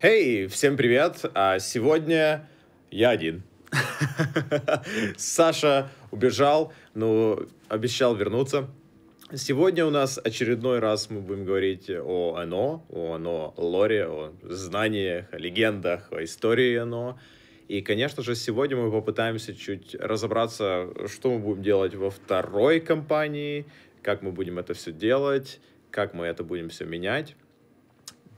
Эй, hey, всем привет! А сегодня я один. Саша убежал, но ну, обещал вернуться. Сегодня у нас очередной раз мы будем говорить о ОНО, о ОНО лоре, о знаниях, о легендах, о истории ОНО. И, конечно же, сегодня мы попытаемся чуть разобраться, что мы будем делать во второй компании, как мы будем это все делать, как мы это будем все менять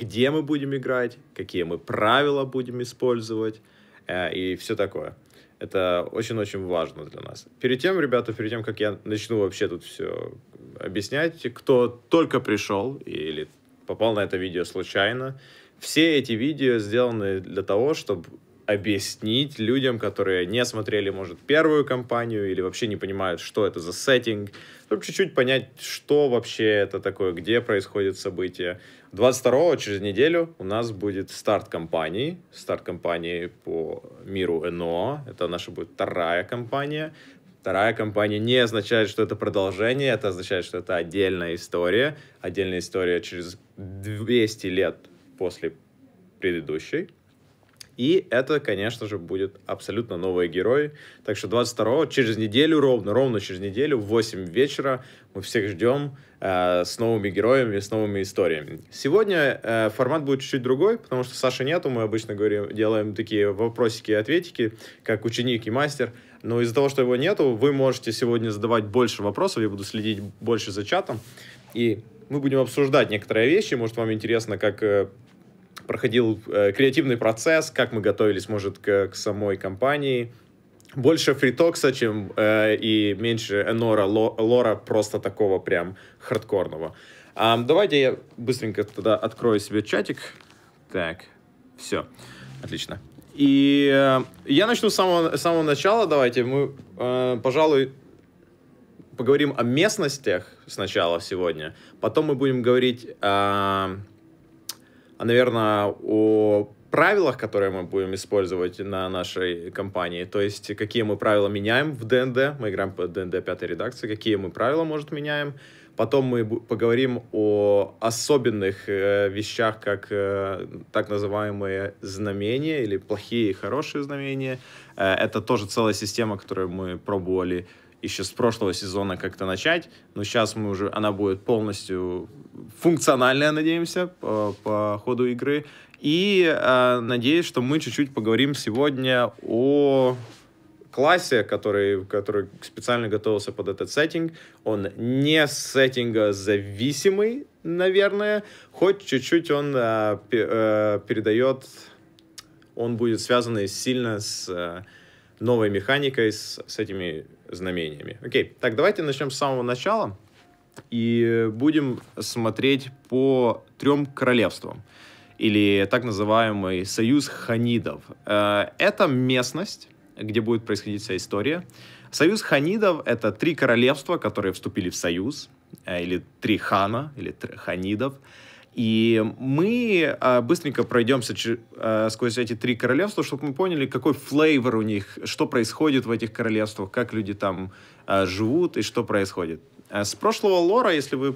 где мы будем играть, какие мы правила будем использовать э, и все такое. Это очень-очень важно для нас. Перед тем, ребята, перед тем, как я начну вообще тут все объяснять, кто только пришел или попал на это видео случайно, все эти видео сделаны для того, чтобы объяснить людям, которые не смотрели, может, первую кампанию или вообще не понимают, что это за сеттинг, чтобы чуть-чуть понять, что вообще это такое, где происходит событие, 22 через неделю у нас будет старт компании. Старт компании по миру НО. Это наша будет вторая компания. Вторая компания не означает, что это продолжение, это означает, что это отдельная история. Отдельная история через 200 лет после предыдущей. И это, конечно же, будет абсолютно новые герои. Так что 22 через неделю, ровно, ровно через неделю, в 8 вечера мы всех ждем э, с новыми героями, с новыми историями. Сегодня э, формат будет чуть-чуть другой, потому что Саши нету, мы обычно говорим, делаем такие вопросики и ответики, как ученик и мастер. Но из-за того, что его нету, вы можете сегодня задавать больше вопросов, я буду следить больше за чатом. И мы будем обсуждать некоторые вещи. Может, вам интересно, как э, проходил э, креативный процесс, как мы готовились, может, к, к самой компании. Больше фритокса, чем э, и меньше энора, лора просто такого прям хардкорного. А, давайте я быстренько тогда открою себе чатик. Так, все, отлично. И э, я начну с самого, с самого начала. Давайте мы, э, пожалуй, поговорим о местностях сначала сегодня. Потом мы будем говорить о э, а, наверное, о правилах, которые мы будем использовать на нашей компании, то есть какие мы правила меняем в ДНД, мы играем по ДНД пятой редакции, какие мы правила, может, меняем, Потом мы поговорим о особенных э, вещах, как э, так называемые знамения или плохие и хорошие знамения. Э, это тоже целая система, которую мы пробовали еще с прошлого сезона как-то начать. Но сейчас мы уже, она будет полностью функциональная, надеемся, по, по ходу игры. И э, надеюсь, что мы чуть-чуть поговорим сегодня о классе, который, который специально готовился под этот сеттинг. Он не сеттинга зависимый, наверное. Хоть чуть-чуть он э, э, передает... Он будет связан сильно с э, новой механикой, с, с этими знамениями. Окей, так давайте начнем с самого начала и будем смотреть по трем королевствам или так называемый союз ханидов. Э, это местность, где будет происходить вся история. Союз ханидов — это три королевства, которые вступили в союз, э, или три хана, или три ханидов — и мы а, быстренько пройдемся а, сквозь эти три королевства, чтобы мы поняли, какой флейвор у них, что происходит в этих королевствах, как люди там а, живут и что происходит. С прошлого лора, если вы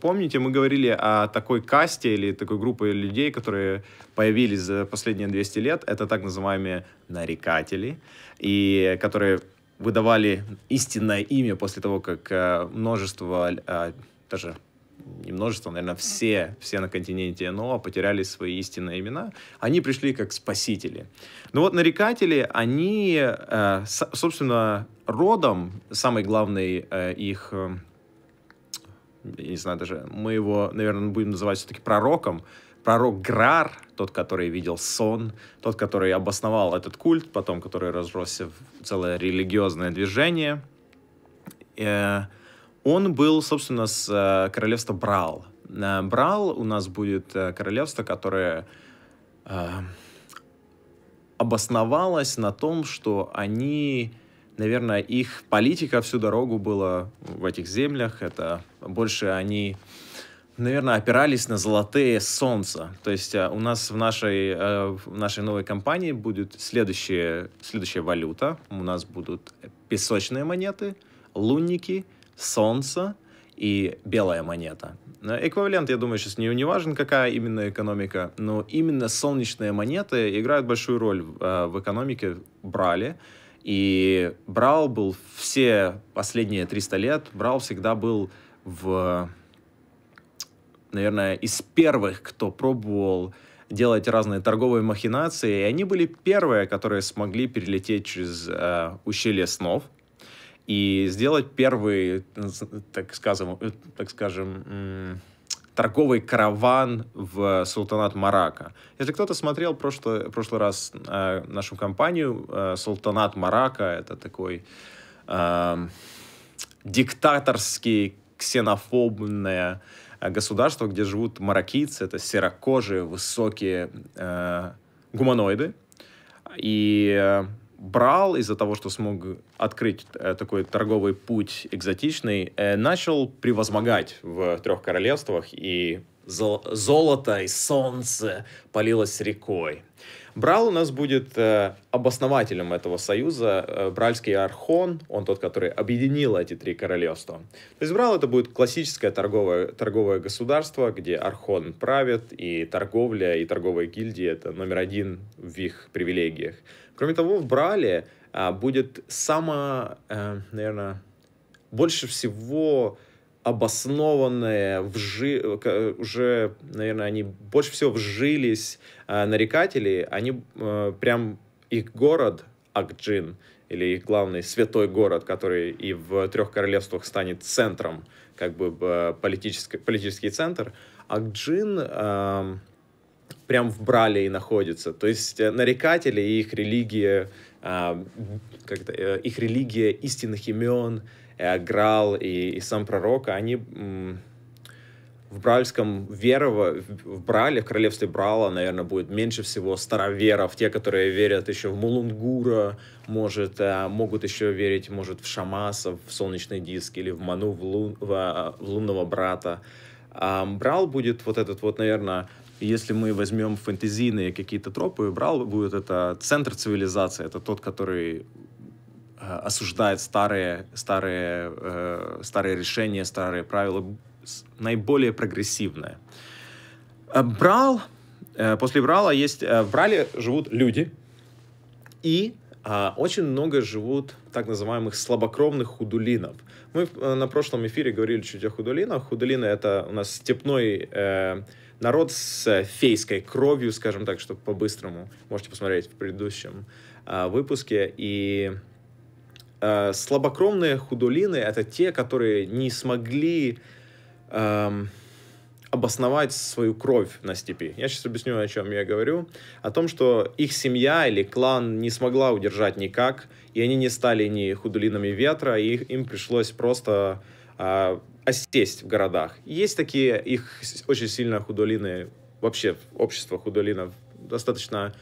помните, мы говорили о такой касте или такой группе людей, которые появились за последние 200 лет. Это так называемые нарекатели, и которые выдавали истинное имя после того, как множество даже не множество, наверное, все, все на континенте НО потеряли свои истинные имена. Они пришли как спасители. Но вот нарекатели, они, э, собственно, родом, самый главный э, их, э, я не знаю даже, мы его, наверное, будем называть все-таки пророком, пророк Грар, тот, который видел сон, тот, который обосновал этот культ, потом который разросся в целое религиозное движение. Э, он был, собственно, с э, королевства Брал. Э, Брал у нас будет э, королевство, которое обосновалось на том, что они, наверное, их политика всю дорогу была в этих землях. Это больше они наверное, опирались на золотые солнца. То есть у нас в нашей, в нашей новой компании будет следующая, следующая валюта. У нас будут песочные монеты, лунники — солнце и белая монета. Э, эквивалент, я думаю, сейчас не, не важен, какая именно экономика, но именно солнечные монеты играют большую роль э, в экономике брали. И брал был все последние 300 лет, брал всегда был в, наверное, из первых, кто пробовал делать разные торговые махинации, и они были первые, которые смогли перелететь через э, ущелье снов, и сделать первый, так скажем, э, так скажем торговый караван в султанат Марака. Если кто-то смотрел в прошлый, прошлый раз э, нашу компанию, э, султанат Марака — это такой э, диктаторский, ксенофобное э, государство, где живут мароккийцы, это серокожие, высокие э, гуманоиды. И э, брал из-за того, что смог открыть э, такой торговый путь экзотичный, э, начал превозмогать в трех королевствах, и золото и солнце полилось рекой. Брал у нас будет э, обоснователем этого союза э, бральский архон, он тот, который объединил эти три королевства. То есть Брал это будет классическое торговое, торговое государство, где архон правит, и торговля, и торговые гильдии это номер один в их привилегиях. Кроме того, в Брале а, э, будет самое, э, наверное, больше всего обоснованные, вжи... уже, наверное, они больше всего вжились э, нарекатели, они э, прям их город Акджин, или их главный святой город, который и в трех королевствах станет центром, как бы э, политический, политический центр, Акджин э, прям вбрали и находится. То есть э, нарекатели и их религия, э, как это, э, их религия истинных имен — Грал и, и сам Пророк, они в бральском верово, в Брале, в королевстве Брала, наверное, будет меньше всего староверов, те, которые верят еще в Мулунгура, может, э, могут еще верить, может, в шамаса в солнечный диск или в Ману, в, лун, в, э, в лунного брата. А Брал будет вот этот вот, наверное, если мы возьмем фэнтезийные какие-то тропы, Брал будет это центр цивилизации, это тот, который Э, осуждает старые, старые, э, старые решения, старые правила, наиболее прогрессивное. Э, Брал, э, после Брала есть... Э, в Брале живут люди, и э, очень много живут так называемых слабокровных худулинов. Мы э, на прошлом эфире говорили чуть о худулинах. Худулины — это у нас степной э, народ с фейской кровью, скажем так, чтобы по-быстрому. Можете посмотреть в предыдущем э, выпуске. И Э, слабокромные худулины — это те, которые не смогли э, обосновать свою кровь на степи. Я сейчас объясню, о чем я говорю. О том, что их семья или клан не смогла удержать никак, и они не стали ни худулинами ветра, и им пришлось просто э, осесть в городах. Есть такие, их очень сильно худолины, вообще общество худолинов достаточно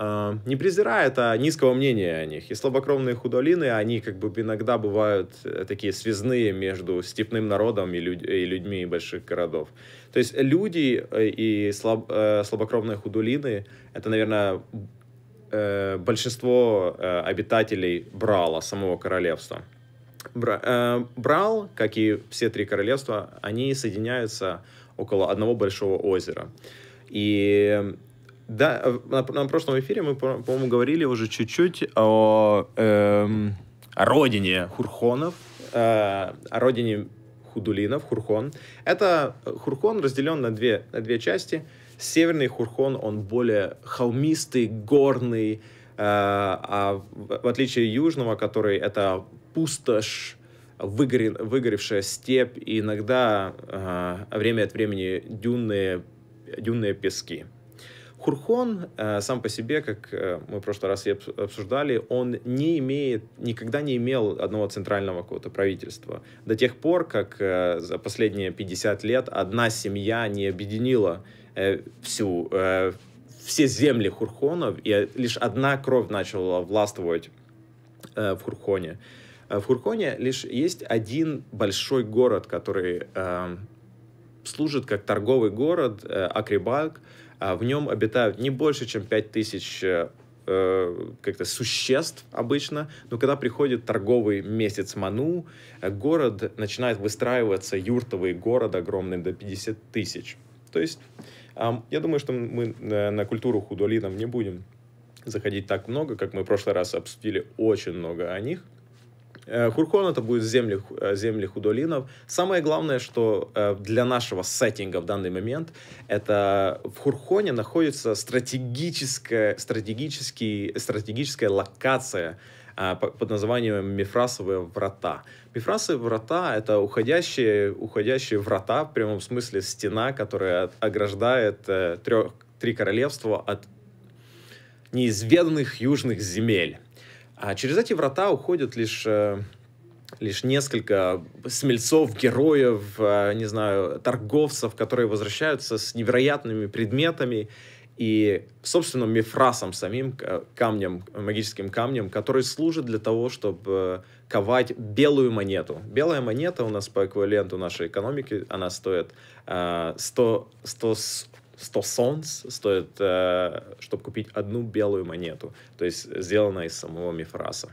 Эм, не презирает, а низкого мнения о них. И слабокровные худолины, они как бы иногда бывают э, такие связные между степным народом и, людь- и людьми больших городов. То есть люди э, и слаб- э, слабокровные худолины — это, наверное, большинство обитателей Брала, самого королевства. Брал, как и все три королевства, они соединяются около одного большого озера. И да, э, на, на прошлом эфире мы, по-моему, говорили уже чуть-чуть о, эм, о родине Хурхонов, э, о родине Худулинов, Хурхон. Это э, Хурхон разделен на две, на две части. Северный Хурхон, он более холмистый, горный, э, а в, в отличие южного, который это пустошь, выгоре, выгоревшая степь, и иногда э, время от времени дюнные, дюнные пески. Хурхон э, сам по себе, как э, мы в прошлый раз и обсуждали, он не имеет, никогда не имел одного центрального какого-то правительства. До тех пор, как э, за последние 50 лет одна семья не объединила всю, все земли Хурхонов, и лишь одна кровь начала властвовать в Хурхоне. В Хурхоне лишь есть один большой город, который служит как торговый город, Акрибалк, а в нем обитают не больше, чем 5000 э, э, как-то существ обычно, но когда приходит торговый месяц Ману, э, город начинает выстраиваться, юртовый город огромный до 50 тысяч. То есть я думаю, что мы на культуру худолином не будем заходить так много, как мы в прошлый раз обсудили очень много о них – Э, Хурхон это будет земли, земли э, худолинов. Самое главное, что э, для нашего сеттинга в данный момент, это в Хурхоне находится стратегическая, стратегический, стратегическая локация под названием «Мифрасовые врата». Мифрасовые врата — это уходящие, уходящие врата, в прямом смысле стена, которая ограждает трех, три королевства от неизведанных южных земель. А через эти врата уходят лишь э, лишь несколько смельцов, героев, э, не знаю, торговцев, которые возвращаются с невероятными предметами и собственно мифрасом самим, камнем, магическим камнем, который служит для того, чтобы ковать белую монету. Белая монета у нас по эквиваленту нашей экономики, она стоит 100, э, 100, 100 солнц стоит, э, чтобы купить одну белую монету, то есть сделана из самого мифраса.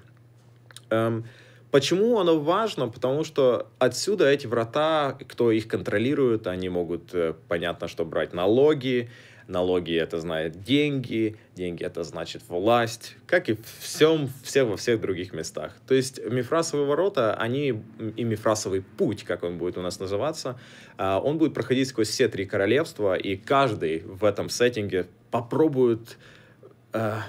Эм, почему оно важно? Потому что отсюда эти врата, кто их контролирует, они могут, э, понятно, что брать налоги, Налоги — это знает деньги, деньги — это значит власть, как и всем, все во всех других местах. То есть мифрасовые ворота, они и мифрасовый путь, как он будет у нас называться, а, он будет проходить сквозь все три королевства, и каждый в этом сеттинге попробует а,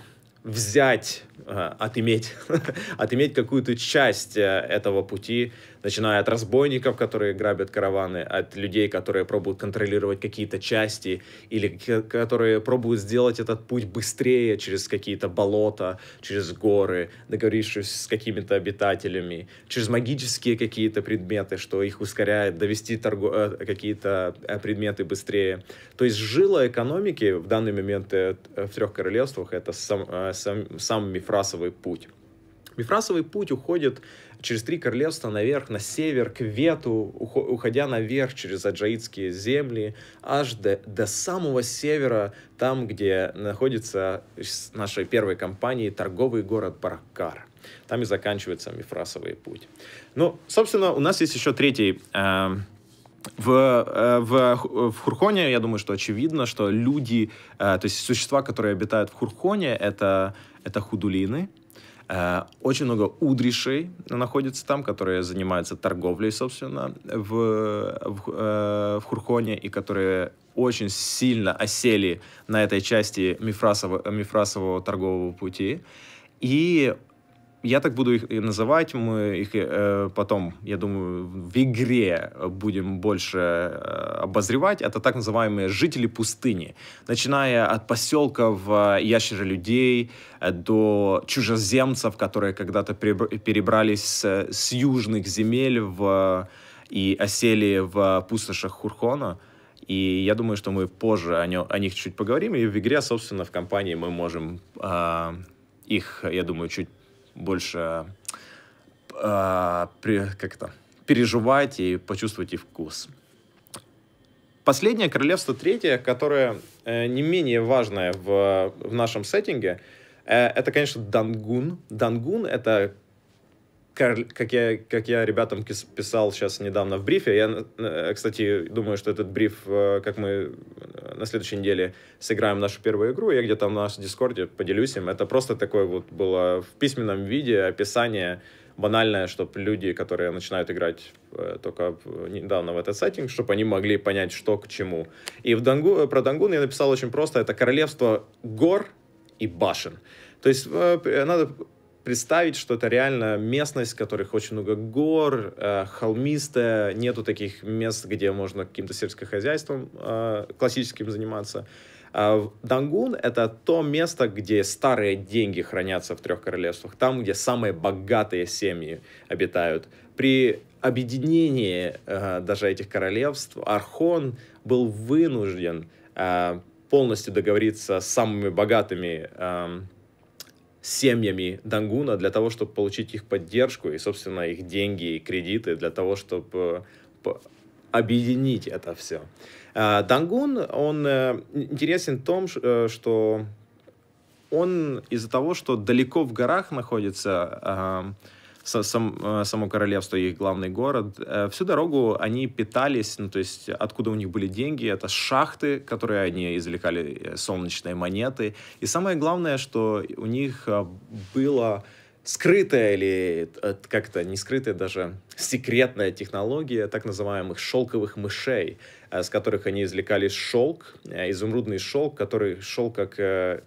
взять, а, отыметь, отыметь какую-то часть э, этого пути начиная от разбойников, которые грабят караваны, от людей, которые пробуют контролировать какие-то части, или которые пробуют сделать этот путь быстрее через какие-то болота, через горы, договорившись с какими-то обитателями, через магические какие-то предметы, что их ускоряет, довести торгу... Э, какие-то э, предметы быстрее. То есть жила экономики в данный момент э, в трех королевствах это сам, сам, сам мифрасовый путь. Мифрасовый путь уходит через три королевства наверх, на север, к Вету, уходя наверх через аджаитские земли, аж до, до самого севера, там, где находится с нашей первой компании торговый город Баракар. Там и заканчивается Мифрасовый путь. Ну, собственно, у нас есть еще третий э, в, э, в, в Хурхоне, я думаю, что очевидно, что люди, э, то есть существа, которые обитают в Хурхоне, это, это худулины, Э, очень много удришей находится там, которые занимаются торговлей, собственно, в, в, э, в Хурхоне, и которые очень сильно осели на этой части Мифрасово, Мифрасового торгового пути. И я так буду их называть, мы их э, потом, я думаю, в игре будем больше э, обозревать. Это так называемые жители пустыни, начиная от поселков э, ящеролюдей э, до чужеземцев, которые когда-то перебрались с, с южных земель в, и осели в пустошах Хурхона. И я думаю, что мы позже о, нем, о них чуть поговорим, и в игре, собственно, в компании мы можем э, их, я думаю, чуть больше э, как это, переживать и почувствовать и вкус. Последнее королевство третье, которое э, не менее важное в, в нашем сеттинге, э, это, конечно, Дангун. Дангун — это как я, как я ребятам писал сейчас недавно в брифе, я, э, кстати, думаю, что этот бриф, э, как мы э, на следующей неделе сыграем нашу первую игру, я где-то на нашем Дискорде поделюсь им. Это просто такое вот было в письменном виде описание банальное, чтобы люди, которые начинают играть только недавно в этот сеттинг, чтобы они могли понять, что к чему. И в Дангу, про Дангун я написал очень просто. Это королевство гор и башен. То есть надо представить, что это реально местность, в которой очень много гор, э, холмистая, нету таких мест, где можно каким-то сельскохозяйством э, классическим заниматься. А Дангун — это то место, где старые деньги хранятся в трех королевствах, там, где самые богатые семьи обитают. При объединении э, даже этих королевств Архон был вынужден э, полностью договориться с самыми богатыми э, семьями Дангуна для того, чтобы получить их поддержку и, собственно, их деньги и кредиты для того, чтобы э, объединить это все. А, Дангун, он э, интересен в том, э, что он из-за того, что далеко в горах находится, сам, э, само королевство, их главный город. Э, всю дорогу они питались, ну, то есть откуда у них были деньги, это шахты, которые они извлекали э, солнечные монеты. И самое главное, что у них было скрытая или э, как-то не скрытая даже секретная технология так называемых шелковых мышей, э, с которых они извлекали шелк, э, изумрудный шелк, который шел как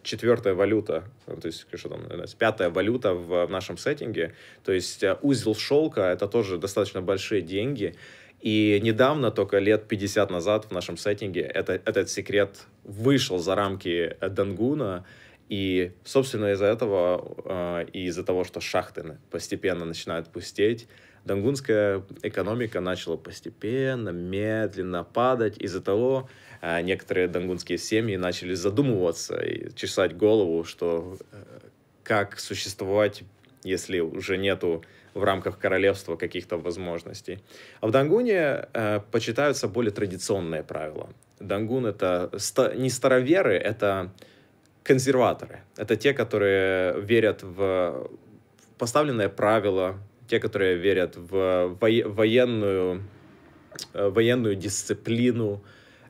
четвертая валюта, ну, то есть что там, пятая валюта в нашем сеттинге. То есть узел шелка — это тоже достаточно большие деньги. И недавно, только лет 50 назад в нашем сеттинге, это, этот секрет вышел за рамки Дангуна, и, собственно, из-за этого а, и из-за того, что шахты постепенно начинают пустеть, донгунская экономика начала постепенно, медленно падать. Из-за того а, некоторые донгунские семьи начали задумываться и чесать голову, что э, как существовать, если уже нету в рамках королевства каких-то возможностей. А в Дангуне э, почитаются более традиционные правила. Дангун — это ста- не староверы, это консерваторы. Это те, которые верят в поставленное правило, те, которые верят в военную, э, военную дисциплину.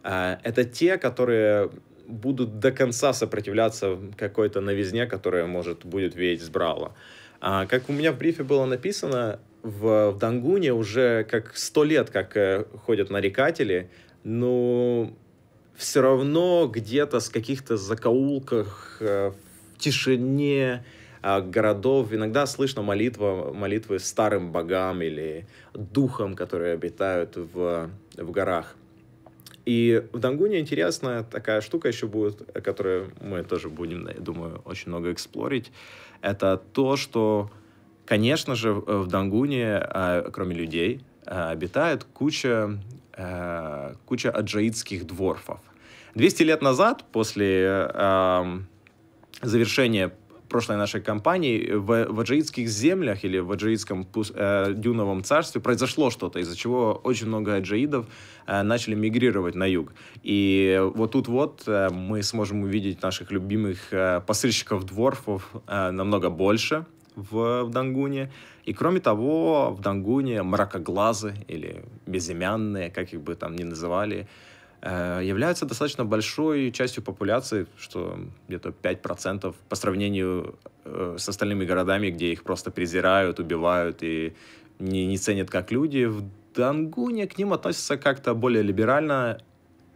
Э, это те, которые будут до конца сопротивляться какой-то новизне, которая, может, будет веять с Брала. А, как у меня в брифе было написано, в, в Дангуне уже как сто лет как э, ходят нарекатели, но ну, все равно где-то с каких-то закоулках э, в тишине э, городов иногда слышно молитва, молитвы старым богам или духам, которые обитают в, в горах. И в Дангуне интересная такая штука еще будет, которую мы тоже будем, я думаю, очень много эксплорить. Это то, что, конечно же, в Дангуне, э, кроме людей, обитает куча э, куча аджаидских дворфов. 200 лет назад, после э, завершения прошлой нашей кампании, в, в аджаидских землях или в аджаидском э, дюновом царстве произошло что-то, из-за чего очень много аджаидов э, начали мигрировать на юг. И вот тут вот э, мы сможем увидеть наших любимых э, посыльщиков дворфов э, намного больше, в Дангуне. И кроме того, в Дангуне мракоглазы или безымянные, как их бы там ни называли, э, являются достаточно большой частью популяции, что где-то 5% по сравнению э, с остальными городами, где их просто презирают, убивают и не, не ценят как люди. В Дангуне к ним относятся как-то более либерально.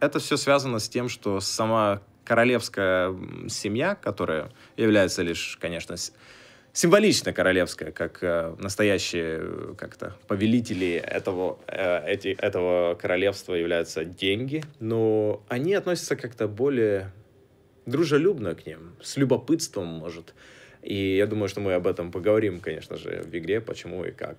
Это все связано с тем, что сама королевская семья, которая является лишь, конечно, символично королевская, как э, настоящие э, как-то повелители этого, э, эти, этого королевства являются деньги, но они относятся как-то более дружелюбно к ним, с любопытством, может. И я думаю, что мы об этом поговорим, конечно же, в игре, почему и как.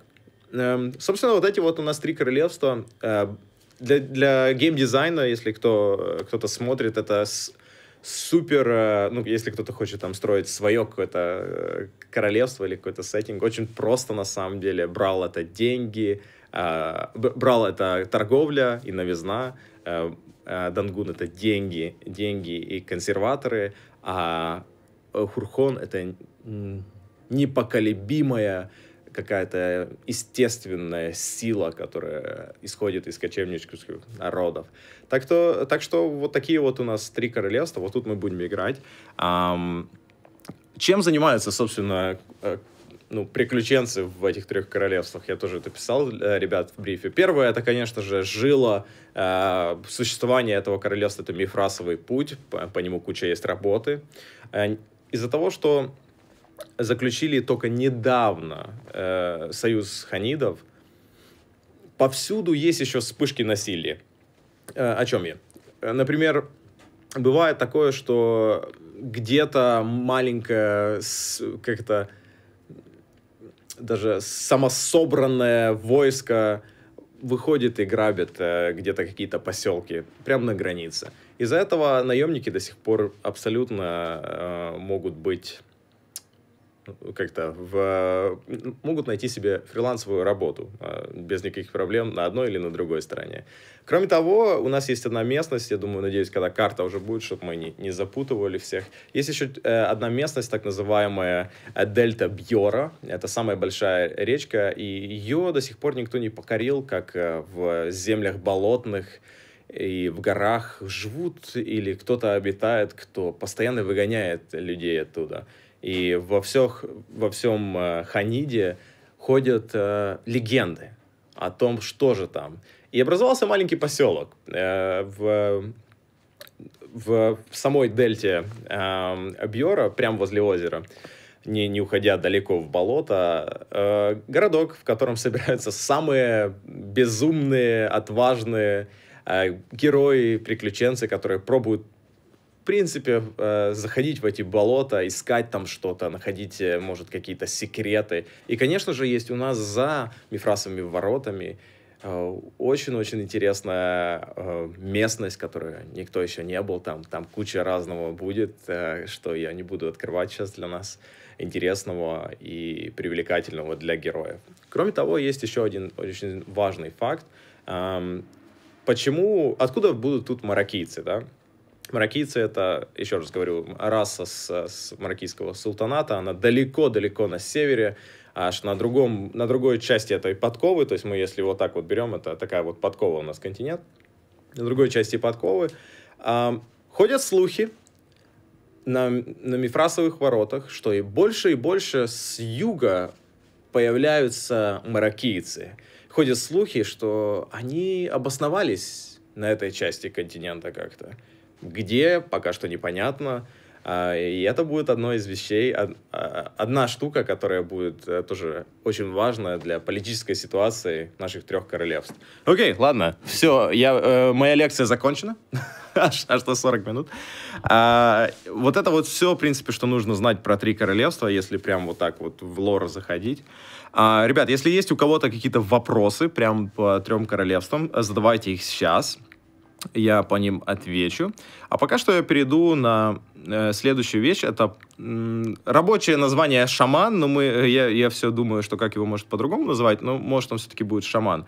Эм, собственно, вот эти вот у нас три королевства. Э, для, для геймдизайна, если кто, э, кто-то смотрит, это с, супер, э, ну, если кто-то хочет там строить свое какое-то э, королевство или какой-то сеттинг, очень просто на самом деле. Брал это деньги, э, брал это торговля и новизна, Дангун — это деньги, деньги и консерваторы, а Хурхон — это непоколебимая какая-то естественная сила, которая исходит из кочевнических народов. Так, что, так что вот такие вот у нас три королевства, вот тут мы будем играть. Um, чем занимаются, собственно, э, ну, приключенцы в этих трех королевствах. Я тоже это писал, ребят, в брифе. Первое, это, конечно же, жила э, существование этого королевства, это Мифрасовый путь, по, по нему куча есть работы. Э, из-за того, что заключили только недавно э, союз ханидов, повсюду есть еще вспышки насилия. Э, о чем я? Э, например, бывает такое, что где-то маленькая как-то даже самособранное войско выходит и грабит э, где-то какие-то поселки прямо на границе. Из-за этого наемники до сих пор абсолютно э, могут быть как-то в, могут найти себе фрилансовую работу а, без никаких проблем на одной или на другой стороне. Кроме того, у нас есть одна местность, я думаю, надеюсь, когда карта уже будет, чтобы мы не, не запутывали всех. Есть еще э, одна местность, так называемая э, Дельта Бьора. Это самая большая речка, и ее до сих пор никто не покорил, как э, в землях болотных, и в горах живут, или кто-то обитает, кто постоянно выгоняет людей оттуда. И во, всех, во всем э, Ханиде ходят э, легенды о том, что же там. И образовался маленький поселок э, в, в, в самой дельте э, Бьора, прямо возле озера, не, не уходя далеко в болото. Э, городок, в котором собираются самые безумные, отважные э, герои, приключенцы, которые пробуют принципе, э, заходить в эти болота, искать там что-то, находить, э, может, какие-то секреты. И, конечно же, есть у нас за Мифрасовыми воротами э, очень-очень интересная э, местность, которая никто еще не был там. Там куча разного будет, что я не буду открывать сейчас для нас интересного и привлекательного для героев. Кроме того, есть еще один очень важный факт. Эм, почему, откуда будут тут мароккийцы, да? Мароккийцы — это, еще раз говорю, раса с, с мароккийского султаната, она далеко-далеко на севере, аж на, другом, на другой части этой подковы, то есть мы, если вот так вот берем, это такая вот подкова у нас континент, на другой части подковы, э, ходят слухи на, на Мифрасовых воротах, что и больше и больше с юга появляются мароккийцы. Ходят слухи, что они обосновались на этой части континента как-то. Где, пока что непонятно. А, и это будет одно из вещей, а, одна штука, которая будет э, тоже очень важна для политической ситуации наших трех королевств. Окей, ладно, все, я, э, моя лекция закончена. Аж, аж на 40 минут. А, вот это вот все, в принципе, что нужно знать про три королевства, если прям вот так вот в лор заходить. А, ребят, если есть у кого-то какие-то вопросы прям по трем королевствам, э, задавайте их сейчас я по ним отвечу. А пока что я перейду на э, следующую вещь. Это м, рабочее название шаман, но мы, э, я, я все думаю, что как его может по-другому называть. но может он все-таки будет шаман.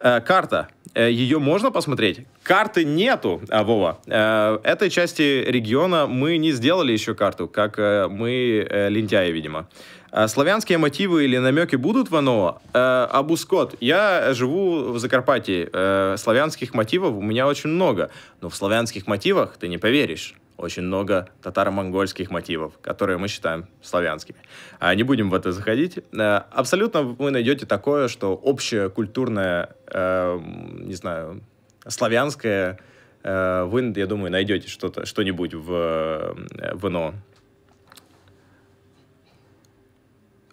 Э, карта. Э, ее можно посмотреть? Карты нету, а, Вова. Э, этой части региона мы не сделали еще карту, как э, мы э, лентяи, видимо. Э, славянские мотивы или намеки будут в оно? Э, Абускот. Я живу в Закарпатье. Э, славянских мотивов у меня очень много. Но в славянских мотивах ты не поверишь. Очень много татаро-монгольских мотивов, которые мы считаем славянскими. А не будем в это заходить. Э, абсолютно вы найдете такое, что общее культурное, э, не знаю, славянское, э, вы, я думаю, найдете что-то, что-нибудь в, э, в НО.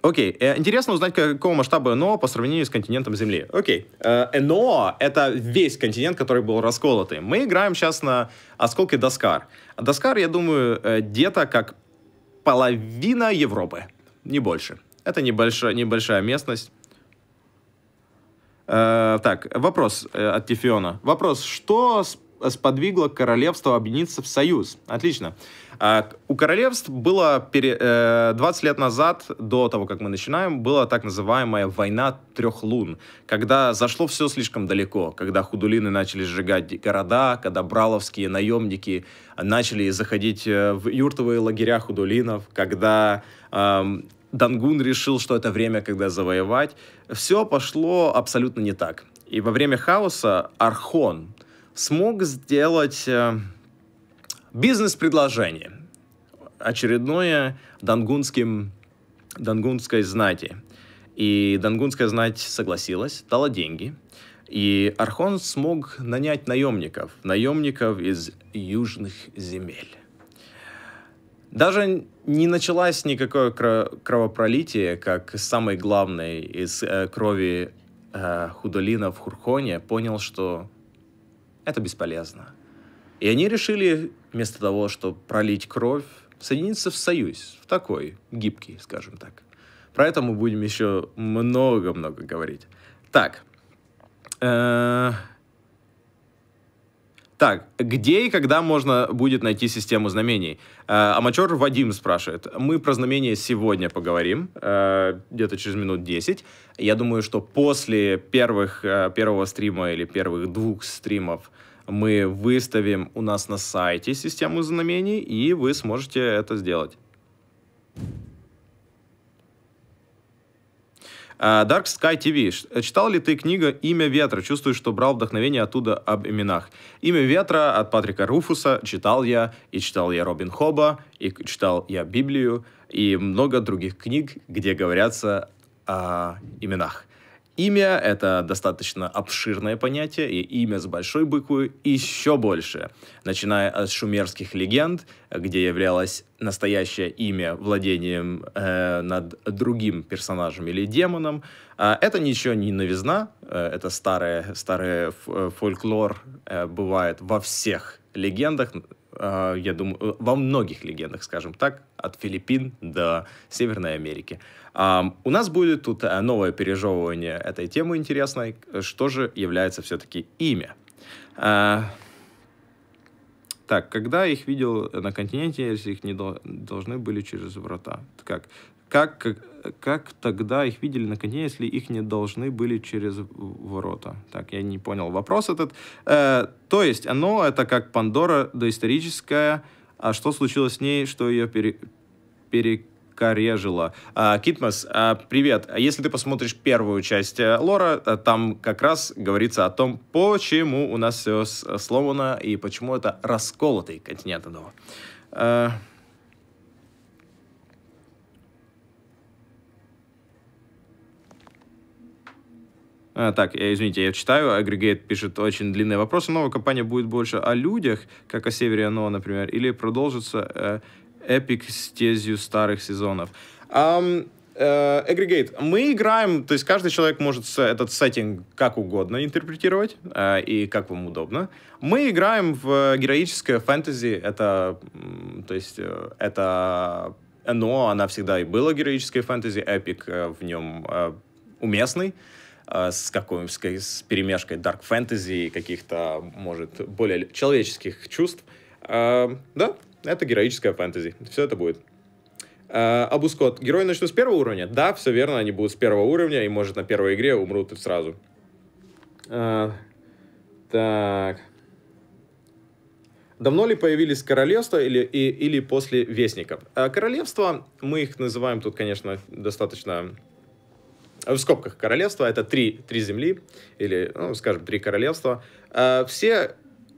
Окей, э, интересно узнать, какого масштаба но по сравнению с континентом Земли. Окей, э, но это весь континент, который был расколотый. Мы играем сейчас на осколке Доскар. Доскар, я думаю, э, где-то как половина Европы, не больше. Это небольшая, небольшая местность. Э, так, вопрос э, от Тифиона. Вопрос, что с сподвигло королевство объединиться в союз. Отлично. А, у королевств было 20 э, лет назад, до того, как мы начинаем, была так называемая «война трех лун», когда зашло все слишком далеко, когда худулины начали сжигать города, когда браловские наемники начали заходить э, в юртовые лагеря худулинов, когда эм, Дангун решил, что это время, когда завоевать. Все пошло абсолютно не так. И во время хаоса Архон, смог сделать э, бизнес-предложение. Очередное дангунским, дангунской знати. И дангунская знать согласилась, дала деньги. И Архон смог нанять наемников, наемников из южных земель. Даже не началось никакое кровопролитие, как самый главный из э, крови э, Худолина в Хурхоне понял, что это бесполезно. И они решили, вместо того, чтобы пролить кровь, соединиться в союз, в такой, гибкий, скажем так. Про это мы будем еще много-много говорить. Так. Э, так, где и когда можно будет найти систему знамений? Э амачор Вадим спрашивает. Мы про знамения сегодня поговорим, э, где-то через минут 10. Я думаю, что после первых, э, первого стрима или первых двух стримов мы выставим у нас на сайте систему знамений, и вы сможете это сделать. А, Dark Sky TV. Читал ли ты книгу «Имя ветра»? Чувствуешь, что брал вдохновение оттуда об именах. «Имя ветра» от Патрика Руфуса читал я, и читал я Робин Хоба, и читал я Библию, и много других книг, где говорятся о именах. Имя — это достаточно обширное понятие, и имя с большой буквы еще больше, начиная от шумерских легенд, где являлось настоящее имя владением э, над другим персонажем или демоном. А это ничего не новизна, э, это старый старое э, фольклор э, бывает во всех легендах, э, я думаю, во многих легендах, скажем так, от Филиппин до Северной Америки. У нас будет тут э, новое пережевывание этой темы интересной. Э, что же является все-таки имя? Э, так, когда их видел на континенте, если их не должны были через врата? Как? Как, как, тогда их видели на континенте, если их не должны были через ворота? Так, я не понял вопрос этот. Э, то есть оно это как Пандора доисторическая, а что случилось с ней, что ее пере, пере, корежила. А, Китмас, а, привет. Если ты посмотришь первую часть э, лора, э, там как раз говорится о том, почему у нас все э, сломано и почему это расколотый континент одного. А, так, извините, я читаю, агрегейт пишет очень длинные вопросы. Новая компания будет больше о людях, как о севере оно, например, или продолжится эпик стезью старых сезонов. Um, Эгрегейт, uh, мы играем, то есть каждый человек может этот сеттинг как угодно интерпретировать uh, и как вам удобно. Мы играем в героическое фэнтези, это, то есть, э, это но она всегда и была героической фэнтези, эпик э, в нем uh, уместный с какой с, с перемешкой дарк фэнтези и каких-то, может, более человеческих чувств. Да, это героическая фэнтези. Все это будет. А, Абу Скотт. Герои начнут с первого уровня? Да, все верно, они будут с первого уровня, и, может, на первой игре умрут и сразу. А, так. Давно ли появились королевства или, и, или после вестников? А королевства, мы их называем тут, конечно, достаточно... В скобках королевства, это три, три земли, или, ну, скажем, три королевства. А, все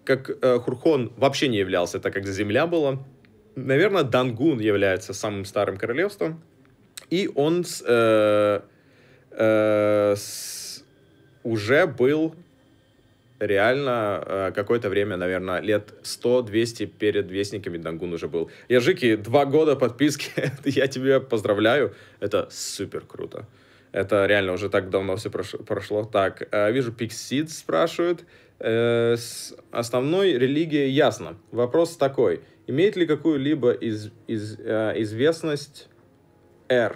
как э, Хурхон вообще не являлся, так как земля была. Наверное, Дангун является самым старым королевством. И он с, э, э, с, уже был реально э, какое-то время, наверное, лет 100-200 перед Вестниками Дангун уже был. Яжики, два года подписки, я тебя поздравляю, это супер круто. Это реально уже так давно все прошло. Так, э, вижу, Пиксид спрашивает. Э, с основной религией ясно. Вопрос такой. Имеет ли какую-либо из, из, э, известность R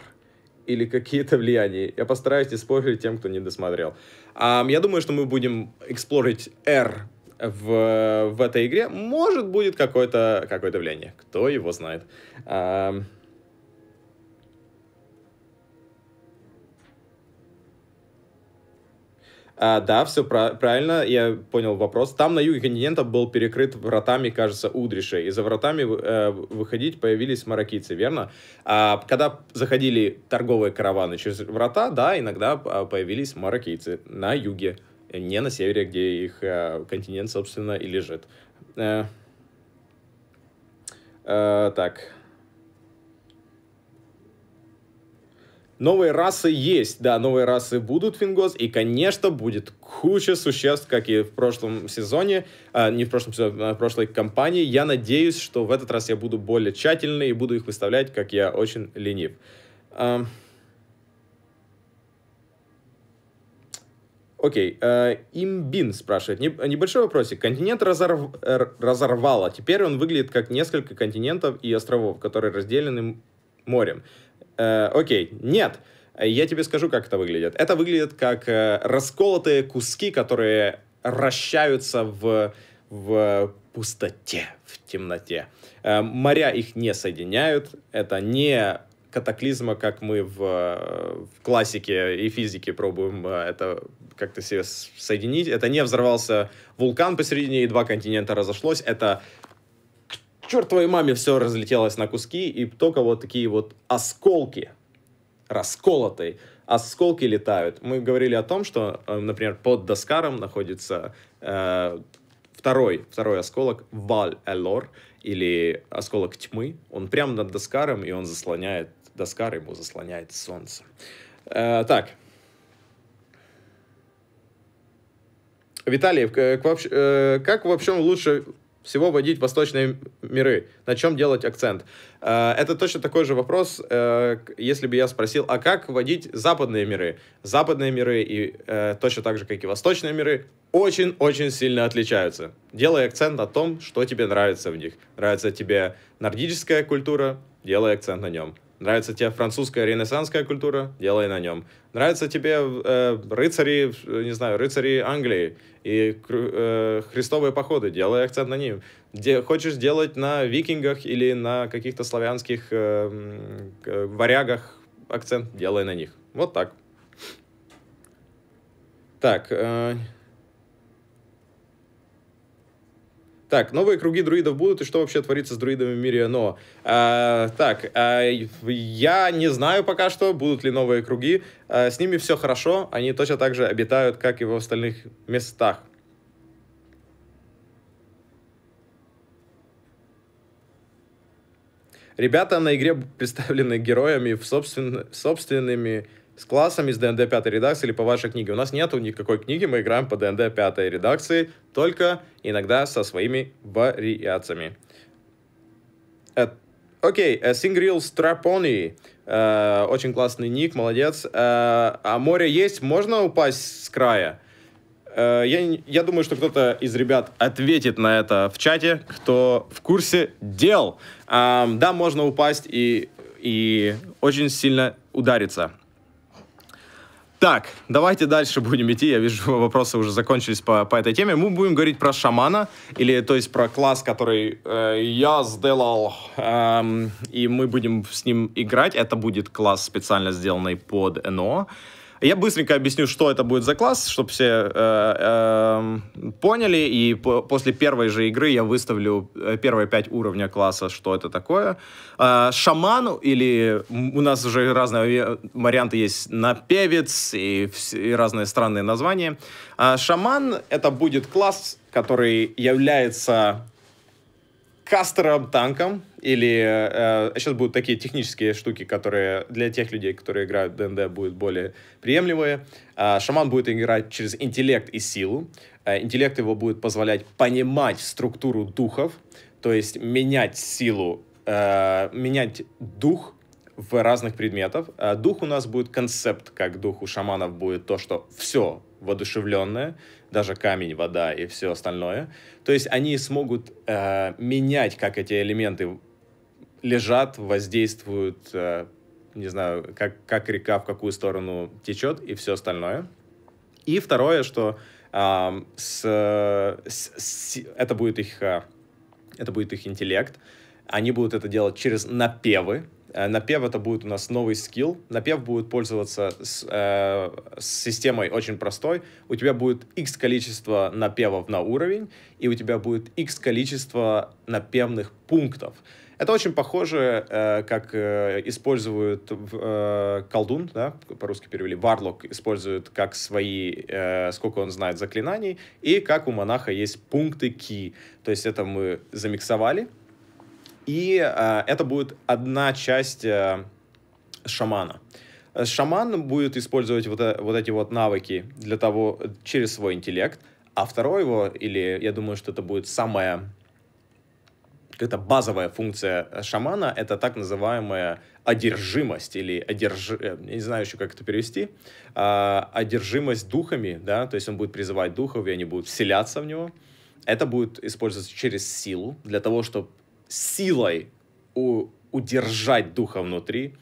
или какие-то влияния? Я постараюсь использовать тем, кто не досмотрел. Um, я думаю, что мы будем эксплорить R в, в этой игре. Может, будет какое-то какое влияние. Кто его знает. Um, А, да, все про- правильно, я понял вопрос. Там на юге континента был перекрыт вратами, кажется, Удриша, и за вратами э, выходить появились мароккийцы, верно? А, когда заходили торговые караваны через врата, да, иногда а, появились мароккийцы на юге, не на севере, где их э, континент, собственно, и лежит. Э, э, так... Новые расы есть, да, новые расы будут, Фингос, и, конечно, будет куча существ, как и в прошлом сезоне, э, не в прошлом сезоне, а в прошлой кампании. Я надеюсь, что в этот раз я буду более тщательный и буду их выставлять, как я очень ленив. Эм... Окей, э, имбин спрашивает. Небольшой вопросик. Континент разорв... разорвало. Теперь он выглядит как несколько континентов и островов, которые разделены морем. Э, окей, нет. Я тебе скажу, как это выглядит. Это выглядит как э, расколотые куски, которые вращаются в, в пустоте, в темноте. Э, моря их не соединяют. Это не катаклизма, как мы в, в классике и физике пробуем э, это как-то себе соединить. Это не взорвался вулкан посередине, и два континента разошлось. Это черт твоей маме, все разлетелось на куски, и только вот такие вот осколки, расколотые, осколки летают. Мы говорили о том, что, э, например, под Доскаром находится э, второй, второй осколок Валь-Элор, или осколок тьмы. Он прямо над Доскаром, и он заслоняет, Доскар ему заслоняет солнце. Э, так, Виталий, как, вообще, э, как в лучше всего водить восточные миры, на чем делать акцент. Э, это точно такой же вопрос, э, если бы я спросил, а как водить западные миры? Западные миры и э, точно так же, как и восточные миры, очень-очень сильно отличаются. Делай акцент на том, что тебе нравится в них. Нравится тебе нордическая культура, делай акцент на нем. Нравится тебе французская ренессанская культура? Делай на нем. Нравится тебе э, рыцари, э, не знаю, рыцари Англии и э, христовые походы? Делай акцент на них. Де, хочешь сделать на викингах или на каких-то славянских э, варягах акцент? Делай на них. Вот так. Так, э, Так, новые круги друидов будут, и что вообще творится с друидами в мире но? А, так, а, я не знаю пока что, будут ли новые круги. А, с ними все хорошо, они точно так же обитают, как и в остальных местах. Ребята на игре представлены героями в собствен... собственными с классами, с ДНД 5 редакции или по вашей книге. У нас нету никакой книги, мы играем по ДНД 5 редакции, только иногда со своими вариациями. Э, окей, okay, Сингрил Страпони. очень классный ник, молодец. Э, а море есть, можно упасть с края? Э, я, я думаю, что кто-то из ребят ответит на это в чате, кто в курсе дел. Да, можно упасть и, и очень сильно удариться. Так, давайте дальше будем идти. Я вижу, вопросы уже закончились по, по этой теме. Мы будем говорить про шамана, или то есть про класс, который э, я сделал, эм, и мы будем с ним играть. Это будет класс, специально сделанный под НО. NO. Я быстренько объясню, что это будет за класс, чтобы все э, э, поняли. И по после первой же игры я выставлю э, первые пять уровня класса, что это такое. Э, шаман, или у нас уже разные варианты есть на певец и, и разные странные названия. Э, шаман — это будет класс, который является кастером танком или э, сейчас будут такие технические штуки, которые для тех людей, которые играют в ДНД, будут более приемлемые. Э, шаман будет играть через интеллект и силу. Э, интеллект его будет позволять понимать структуру духов, то есть менять силу, э, менять дух в разных предметов. Э, дух у нас будет концепт, как дух у шаманов будет то, что все воодушевленное, даже камень, вода и все остальное. То есть они смогут э, менять, как эти элементы лежат, воздействуют, э, не знаю, как, как река в какую сторону течет и все остальное. И второе, что э, с, с, с, это будет их, э, это будет их интеллект. Они будут это делать через напевы, Э, Напев это будет у нас новый скилл. Напев будет пользоваться с, э, с системой очень простой. У тебя будет x количество напевов на уровень, и у тебя будет x количество напевных пунктов. Это очень похоже, э, как э, используют э, колдун, да, по-русски перевели, варлок использует как свои, э, сколько он знает заклинаний, и как у монаха есть пункты ки. То есть это мы замиксовали, и э, это будет одна часть э, шамана. Э, шаман будет использовать вот, э, вот эти вот навыки для того, через свой интеллект, а второй его, или я думаю, что это будет самая это базовая функция э, шамана, это так называемая одержимость или одерж... я не знаю еще, как это перевести, а, одержимость духами, да, то есть он будет призывать духов, и они будут вселяться в него. Это будет использоваться через силу для того, чтобы силой у, удержать духа внутри.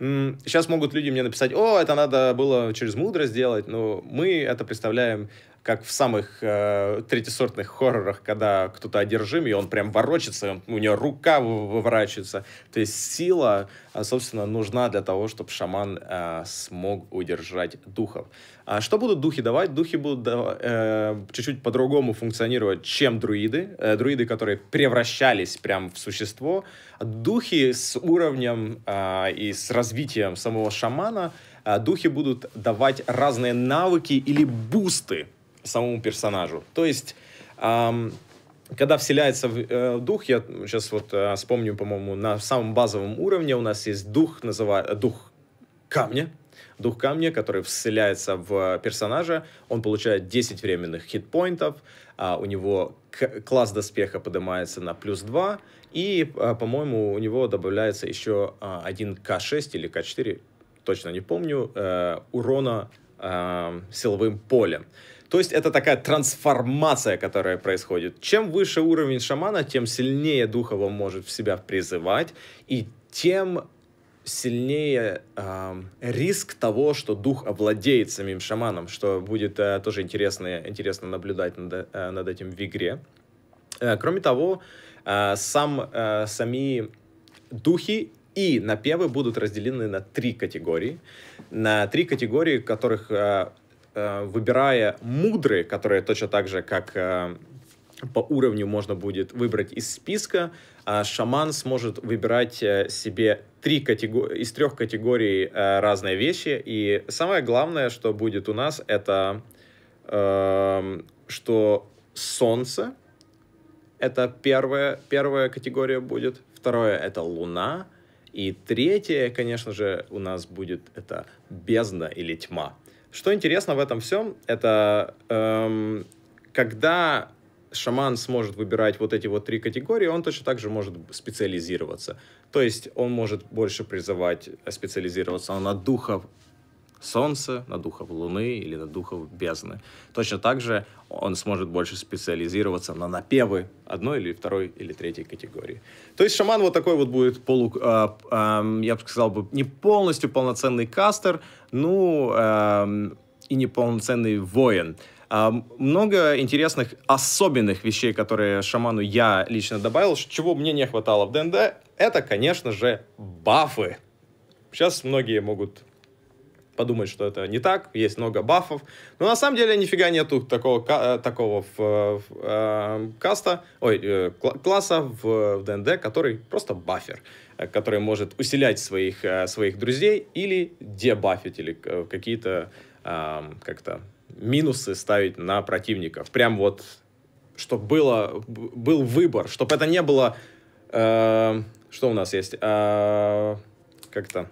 Сейчас могут люди мне написать, о, это надо было через мудро сделать, но мы это представляем как в самых э, третьесортных хоррорах, когда кто-то одержим, и он прям ворочится, у него рука выворачивается. То есть сила, а, собственно, нужна для того, чтобы шаман э, смог удержать духов. А что будут духи давать? Духи будут э, чуть-чуть по-другому функционировать, чем друиды. Э, друиды, которые превращались прям в существо. Духи с уровнем э, и с развитием самого шамана, э, духи будут давать разные навыки или бусты самому персонажу. То есть, эм, когда вселяется в, э, дух, я сейчас вот э, вспомню, по-моему, на самом базовом уровне у нас есть дух, называя, э, дух камня, дух камня, который вселяется в персонажа, он получает 10 временных хитпоинтов, а у него класс доспеха поднимается на плюс 2, и, э, по-моему, у него добавляется еще а, один к 6 или К4, точно не помню, э, урона силовым полем. То есть это такая трансформация, которая происходит. Чем выше уровень шамана, тем сильнее дух его может в себя призывать, и тем сильнее э, риск того, что дух овладеет самим шаманом, что будет э, тоже интересно, интересно наблюдать над, э, над этим в игре. Э, кроме того, э, сам, э, сами духи и напевы будут разделены на три категории. На три категории, которых э, Э, выбирая мудрые, которые точно так же, как э, по уровню можно будет выбрать из списка, а шаман сможет выбирать э, себе три катего... из трех категорий разные вещи. И самое главное, что будет у нас, это э, что солнце, это первая, первая категория будет, второе это луна, и третье, конечно же, у нас будет это бездна или тьма. Что интересно в этом всем, это эм, когда шаман сможет выбирать вот эти вот три категории, он точно так же может специализироваться. То есть он может больше призывать э, специализироваться на духов Солнца, на духов Луны или на духов бездны. Точно так же он сможет больше специализироваться на напевы одной или второй или третьей категории. То есть шаман вот такой вот будет полу, э, э, я бы сказал бы, не полностью полноценный кастер, ну э, и не полноценный воин. А, много интересных особенных вещей, которые шаману я лично добавил, чего мне не хватало в ДНД, это, конечно же, бафы. Сейчас многие могут подумать, что это не так, есть много бафов. Но на самом деле нифига нету такого, э, такого в, в, э, каста, ой, э, класса в, в ДНД, который просто бафер который может усилять своих, своих друзей или дебафить, или какие-то э, как-то минусы ставить на противников. Прям вот, чтобы было, был выбор, чтобы это не было... Э, что у нас есть? Э, как-то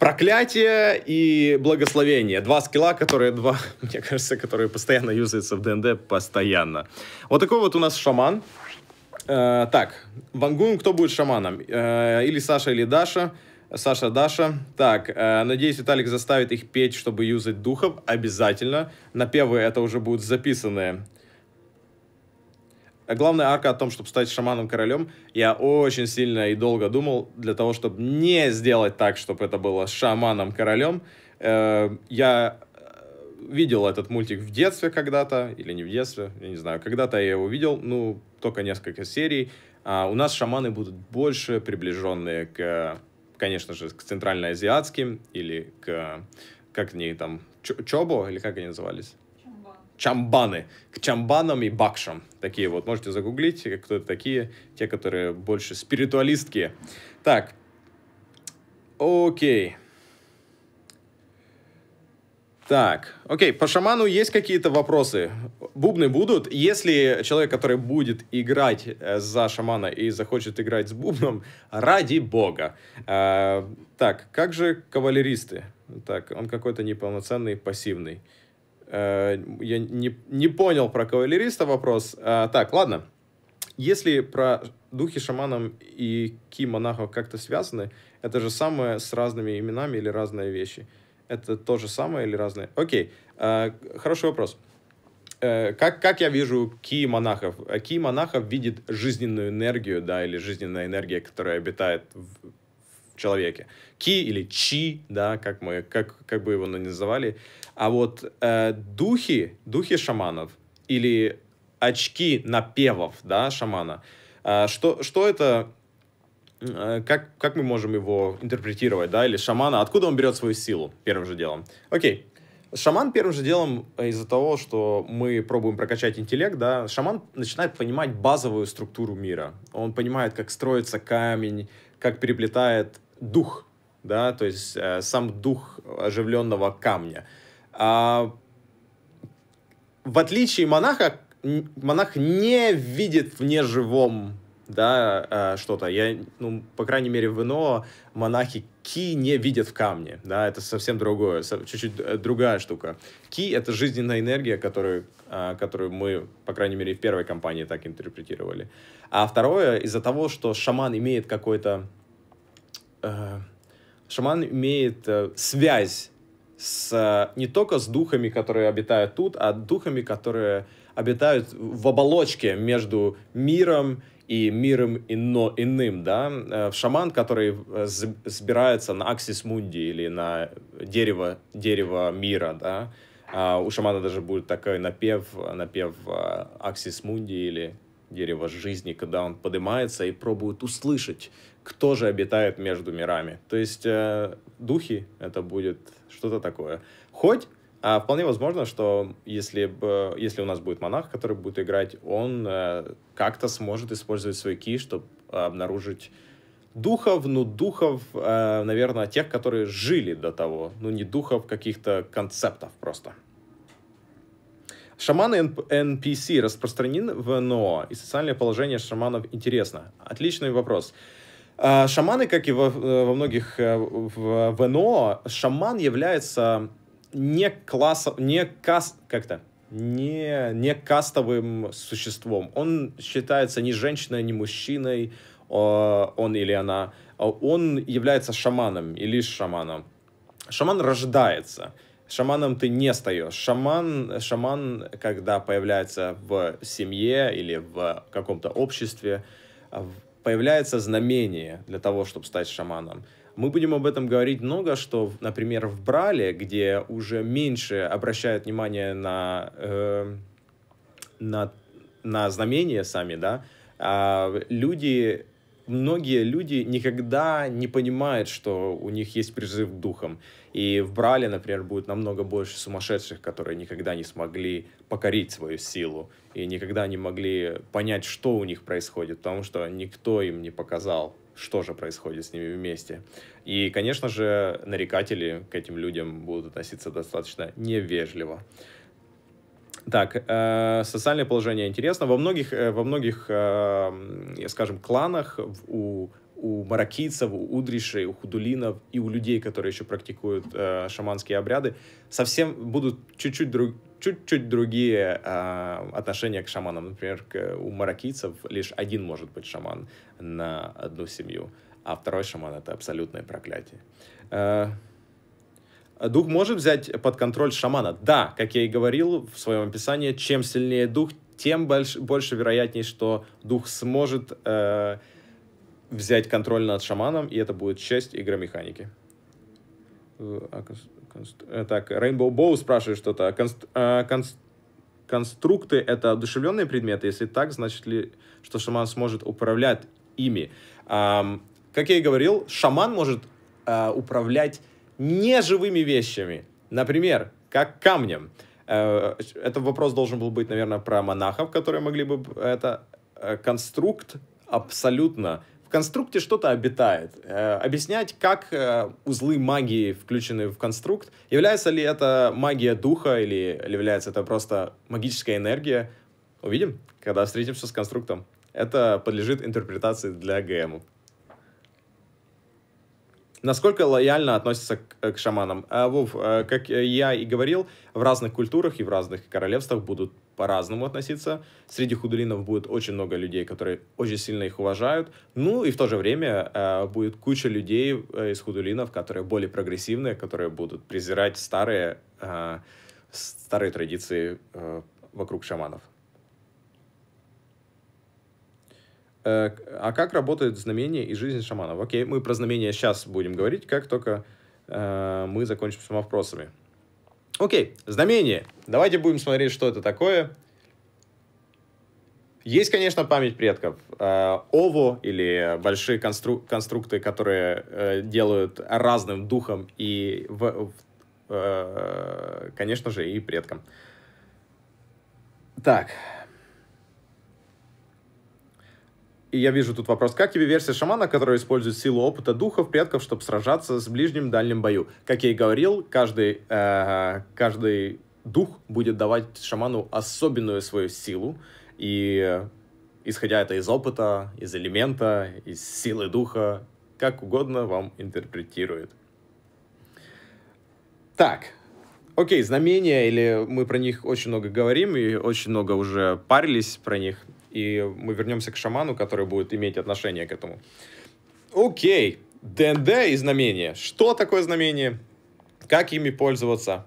Проклятие и благословение. Два скилла, которые два, мне кажется, которые постоянно юзаются в ДНД, постоянно. Вот такой вот у нас шаман. Э, так, Вангун, кто будет шаманом? Э, или Саша, или Даша. Саша, Даша. Так, э, надеюсь, Виталик заставит их петь, чтобы юзать духов. Обязательно. На Напевы это уже будут записанные а главная арка о том, чтобы стать шаманом-королем, я очень сильно и долго думал для того, чтобы не сделать так, чтобы это было шаманом-королем. Э, я э, видел этот мультик в детстве когда-то, или не в детстве, я не знаю, когда-то я его видел, ну, только несколько серий. А у нас шаманы будут больше приближенные к, конечно же, к центральноазиатским или к, как они там, чобо, или как они назывались? чамбаны, к чамбанам и бакшам. Такие вот, можете загуглить, кто это такие, те, которые больше спиритуалистки. Так, окей. Так, окей, по шаману есть какие-то вопросы? Бубны будут. Если человек, который будет играть э, за шамана и захочет играть с бубном, ради бога. Э, так, как же кавалеристы? Так, он какой-то неполноценный, пассивный. Э, я не, не понял про кавалериста вопрос. А, так, ладно. Если про духи шаманом и ки монахов как-то связаны, это же самое с разными именами или разные вещи. Это то же самое или разные? Окей, а, хороший вопрос. как, как я вижу ки монахов? Ки монахов видит жизненную энергию, да, или жизненная энергия, которая обитает в, человеке. Ки или чи, да, как мы, как, как бы его называли, а вот э, духи, духи шаманов или очки напевов, да, шамана, э, что, что это, э, как, как мы можем его интерпретировать, да, или шамана, откуда он берет свою силу первым же делом? Окей, Шаман первым же делом э, из-за того, что мы пробуем прокачать интеллект, да, шаман начинает понимать базовую структуру мира. Он понимает, как строится камень, как переплетает дух, да, то есть э, сам дух оживленного камня. А, в отличие монаха, монах не видит в неживом да, э, что-то. Я, ну, по крайней мере, в ИНО монахи ки не видят в камне, да, это совсем другое, чуть-чуть э, другая штука. Ки — это жизненная энергия, которую, э, которую мы, по крайней мере, в первой компании так интерпретировали. А второе, из-за того, что шаман имеет какой-то... Э, шаман имеет связь с, э, не только с духами, которые обитают тут, а духами, которые обитают в оболочке между миром и миром ино, иным, да, э, шаман, который э, собирается на аксис мунди или на дерево, дерево мира, да, а у шамана даже будет такой напев, напев аксис мунди или дерево жизни, когда он поднимается и пробует услышать, кто же обитает между мирами. То есть э, духи это будет что-то такое. Хоть а вполне возможно, что если, бы, если у нас будет монах, который будет играть, он э, как-то сможет использовать свои ки, чтобы обнаружить духов, ну, духов, э, наверное, тех, которые жили до того. Ну, не духов, каких-то концептов просто. Шаманы NPC распространены в НО, и социальное положение шаманов интересно. Отличный вопрос. Э, а, шаманы, как и во, э, во многих э, в ВНО, шаман является не классом, не каст, как-то, не, не кастовым существом. Он считается ни женщиной, ни мужчиной, он или она. А он является шаманом и лишь шаманом. Шаман рождается. Шаманом ты не стаешь. Шаман, шаман, когда появляется в семье или в каком-то обществе, а появляется знамение для того, чтобы стать шаманом. Мы будем об этом говорить много, что, например, в Брале, где уже меньше обращают внимание на, э, на, на знамения сами, да, а люди многие люди никогда не понимают, что у них есть призыв к духам, И в Брале, например, будет намного больше сумасшедших, которые никогда не смогли покорить свою силу и никогда не могли понять, что у них происходит, потому что никто им не показал, что же происходит с ними вместе. И, конечно же, нарекатели к этим людям будут относиться достаточно невежливо. Так, э, социальное положение интересно. Во многих, э, во многих э, скажем, кланах у у маракийцев, у удришей, у худулинов и у людей, которые еще практикуют э, шаманские обряды, совсем будут чуть-чуть друг, чуть-чуть другие э, отношения к шаманам. Например, к, у маракийцев лишь один может быть шаман на одну семью, а второй шаман это абсолютное проклятие. Э, Дух может взять под контроль шамана? Да, как я и говорил в своем описании, чем сильнее дух, тем больш, больше вероятней, что дух сможет э, взять контроль над шаманом, и это будет часть игромеханики. Э, а э, так, Rainbow Bow спрашивает что-то. А конст, э, конст, конструкты — это одушевленные предметы? Если так, значит ли, что шаман сможет управлять ими? Эм, как я и говорил, шаман может э, управлять неживыми вещами. Например, как камнем. Э, Этот вопрос должен был быть, наверное, про монахов, которые могли бы... Это э, конструкт абсолютно. В конструкте что-то обитает. Э, объяснять, как узлы магии включены в конструкт, является ли это магия духа или является это просто магическая энергия, увидим, когда встретимся с конструктом. Это подлежит интерпретации для ГМ. Насколько лояльно относятся к, э, к шаманам? А, Вов, э, как э, я и говорил, в разных культурах и в разных королевствах будут по-разному относиться. Среди худулинов будет очень много людей, которые очень сильно их уважают. Ну и в то же время э, будет куча людей из худулинов, которые более прогрессивные, которые будут презирать старые, э, старые традиции э, вокруг шаманов. Э, а как работают знамения и жизнь шаманов? Окей, мы про знамения сейчас будем говорить, как только э, мы закончим с вопросами. Окей, знамение. Давайте будем смотреть, что это такое. Есть, конечно, память предков. Э, ово или большие констру конструкты, которые э, делают разным духом и, в, в, э, конечно же, и предкам. Так, И я вижу тут вопрос, как тебе версия шамана, который использует силу опыта духов, предков, чтобы сражаться с ближним дальним бою? Как я и говорил, каждый, э, каждый дух будет давать шаману особенную свою силу, и исходя это из опыта, из элемента, из силы духа, как угодно вам интерпретирует. Так, окей, знамения, или мы про них очень много говорим и очень много уже парились про них и мы вернемся к шаману, который будет иметь отношение к этому. Окей, ДНД и знамения. Что такое знамение? Как ими пользоваться?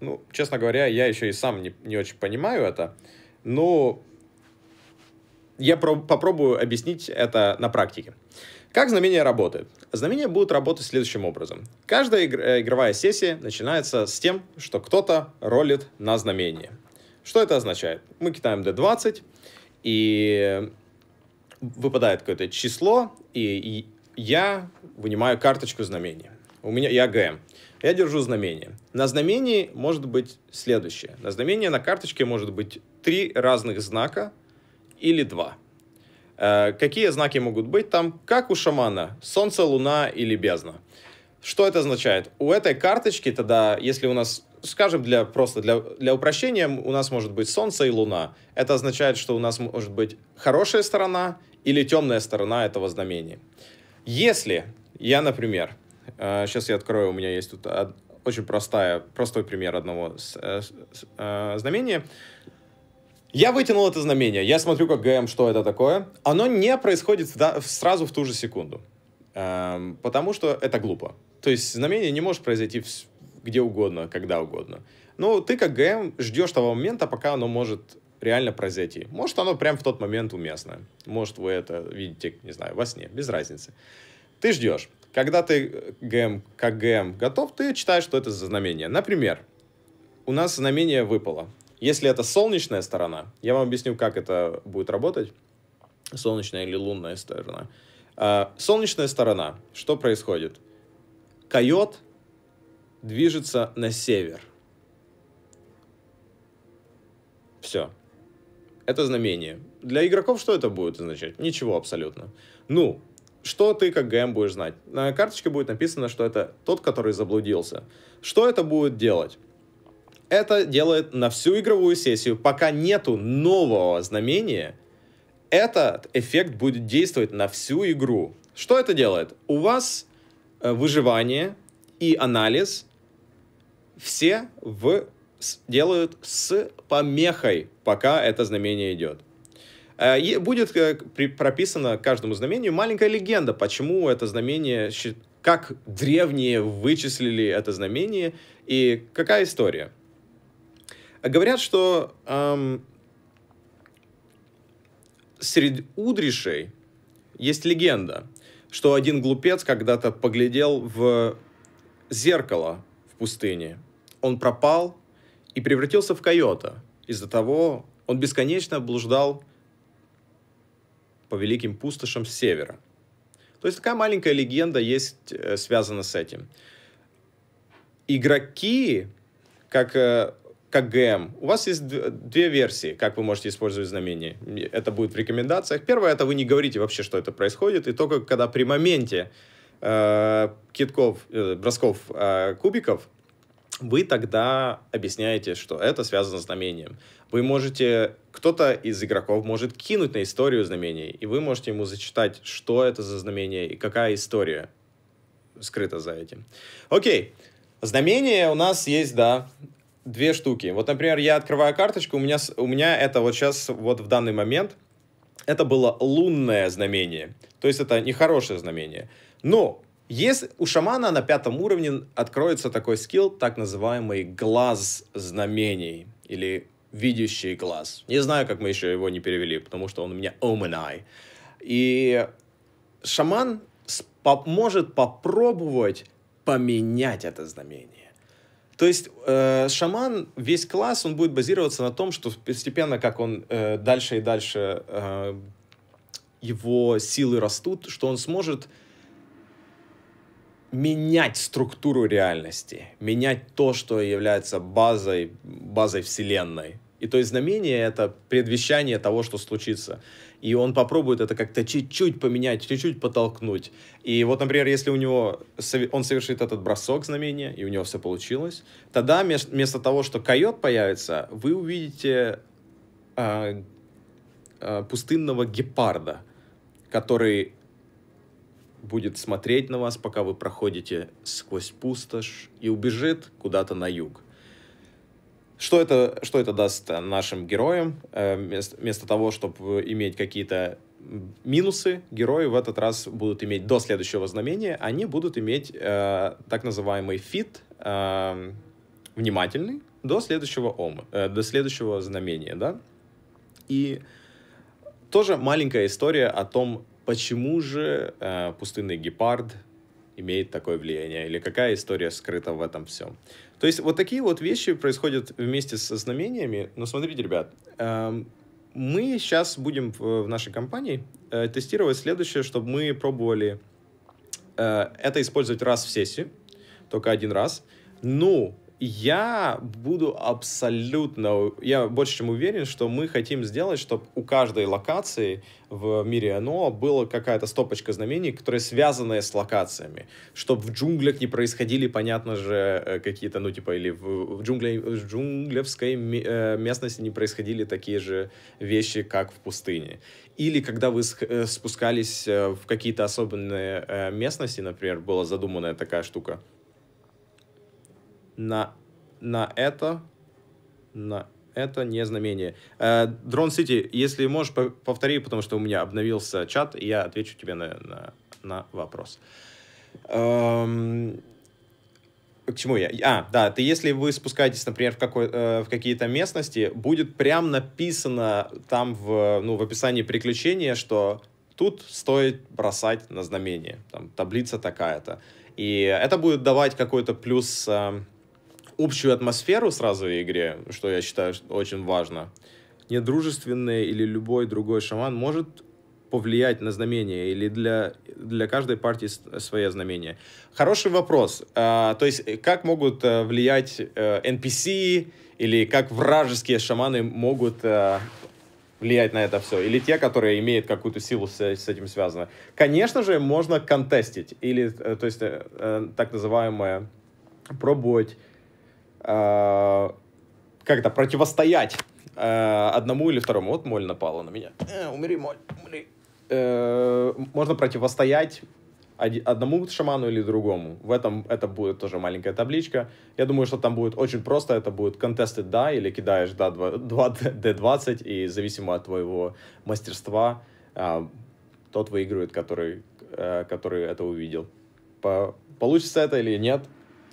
Ну, честно говоря, я еще и сам не, не очень понимаю это. Но я про- попробую объяснить это на практике. Как знамения работают? Знамения будут работать следующим образом. Каждая игр- э, игровая сессия начинается с тем, что кто-то ролит на знамение. Что это означает? Мы кидаем D20, и выпадает какое-то число, и, я вынимаю карточку знамения. У меня я ГМ. Я держу знамение. На знамении может быть следующее. На знамении на карточке может быть три разных знака или два. Э, какие знаки могут быть там? Как у шамана? Солнце, луна или бездна. Что это означает? У этой карточки тогда, если у нас скажем, для, просто для, для упрощения, у нас может быть Солнце и Луна. Это означает, что у нас может быть хорошая сторона или темная сторона этого знамения. Если я, например, э, сейчас я открою, у меня есть тут од, очень простая, простой пример одного э, с, с, э, знамения. Я вытянул это знамение, я смотрю, как ГМ, что это такое. Оно не происходит в, да, сразу в ту же секунду, э, потому что это глупо. То есть знамение не может произойти в где угодно, когда угодно. Ну, ты как ГМ ждешь того момента, пока оно может реально произойти. Может, оно прям в тот момент уместно. Может, вы это видите, не знаю, во сне, без разницы. Ты ждешь. Когда ты э, ГМ, как ГМ готов, ты читаешь, что это за знамение. Например, у нас знамение выпало. Если это солнечная сторона, я вам объясню, как это будет работать. Солнечная или лунная сторона. А, солнечная сторона. Что происходит? Койот движется на север. Все. Это знамение. Для игроков что это будет означать? Ничего абсолютно. Ну, что ты как ГМ будешь знать? На карточке будет написано, что это тот, который заблудился. Что это будет делать? Это делает на всю игровую сессию, пока нету нового знамения, этот эффект будет действовать на всю игру. Что это делает? У вас э, выживание и анализ все в, делают с помехой, пока это знамение идет. Э, и будет э, при, прописана каждому знамению маленькая легенда, почему это знамение, как древние вычислили это знамение и какая история. Говорят, что эм, среди удришей есть легенда, что один глупец когда-то поглядел в зеркало в пустыне он пропал и превратился в койота. Из-за того он бесконечно блуждал по великим пустошам с севера. То есть такая маленькая легенда есть, э, связана с этим. Игроки, как, э, как ГМ, у вас есть две версии, как вы можете использовать знамение. Это будет в рекомендациях. Первое, это вы не говорите вообще, что это происходит, и только когда при моменте э, китков, э, бросков э, кубиков вы тогда объясняете, что это связано с знамением. Вы можете, кто-то из игроков может кинуть на историю знамений, и вы можете ему зачитать, что это за знамение и какая история скрыта за этим. Окей, знамения у нас есть, да, две штуки. Вот, например, я открываю карточку, у меня, у меня это вот сейчас, вот в данный момент, это было лунное знамение. То есть это нехорошее знамение. Но есть у шамана на пятом уровне откроется такой скилл, так называемый глаз знамений или видящий глаз. Не знаю, как мы еще его не перевели, потому что он у меня omen eye. И шаман может попробовать поменять это знамение. То есть э, шаман, весь класс, он будет базироваться на том, что постепенно, как он э, дальше и дальше э, его силы растут, что он сможет менять структуру реальности, менять то, что является базой, базой Вселенной. И то есть знамение — это предвещание того, что случится. И он попробует это как-то чуть-чуть поменять, чуть-чуть потолкнуть. И вот, например, если у него он совершит этот бросок знамения, и у него все получилось, тогда вместо того, что койот появится, вы увидите э, э, пустынного гепарда, который будет смотреть на вас, пока вы проходите сквозь пустошь, и убежит куда-то на юг. Что это, что это даст нашим героям? Э, вместо, того, чтобы иметь какие-то минусы, герои в этот раз будут иметь до следующего знамения, они будут иметь э, так называемый фит, э, внимательный, до следующего ома, э, до следующего знамения, да? И тоже маленькая история о том, Почему же э, пустынный гепард имеет такое влияние? Или какая история скрыта в этом всем? То есть вот такие вот вещи происходят вместе со знамениями. Но смотрите, ребят, э, мы сейчас будем в, в нашей компании э, тестировать следующее, чтобы мы пробовали э, это использовать раз в сессии, только один раз. Ну, я буду абсолютно, я больше чем уверен, что мы хотим сделать, чтобы у каждой локации в мире оно была какая-то стопочка знамений, которая связанная с локациями, чтобы в джунглях не происходили, понятно же, э, какие-то, ну, типа, или в, в, джунгле, в джунглевской э, местности не происходили такие же вещи, как в пустыне. Или когда вы э, спускались в какие-то особенные местности, например, была задумана такая штука — на, на это, на это не знамение. Э, Дрон Сити, если можешь, повтори, потому что у меня обновился чат, и я отвечу тебе на, на, на вопрос. Эм... К чему я? А, да, ты если вы спускаетесь, например, в, какой, э, в какие-то местности, будет прям написано там в, ну, в описании приключения, что тут стоит бросать на знамение. Там таблица такая-то. И это будет давать какой-то плюс... Э, общую атмосферу сразу в игре, что я считаю очень важно, недружественный или любой другой шаман может повлиять на знамение или для, для каждой партии свое знамение? Хороший вопрос. А, то есть э, как могут э, влиять а, э, NPC или как вражеские шаманы могут влиять на это все? Или те, которые имеют какую-то силу с, с этим связано? Конечно же, можно контестить или, то есть, а, так называемое пробовать Э, как-то противостоять э, одному или второму. Вот моль напала на меня. Э, умри, моль, умри. Э, можно противостоять одному шаману или другому. В этом это будет тоже маленькая табличка. Я думаю, что там будет очень просто. Это будет контесты, да или кидаешь да 2, 2 d20 и зависимо от твоего мастерства э, тот выигрывает, который, э, который это увидел. По, получится это или нет,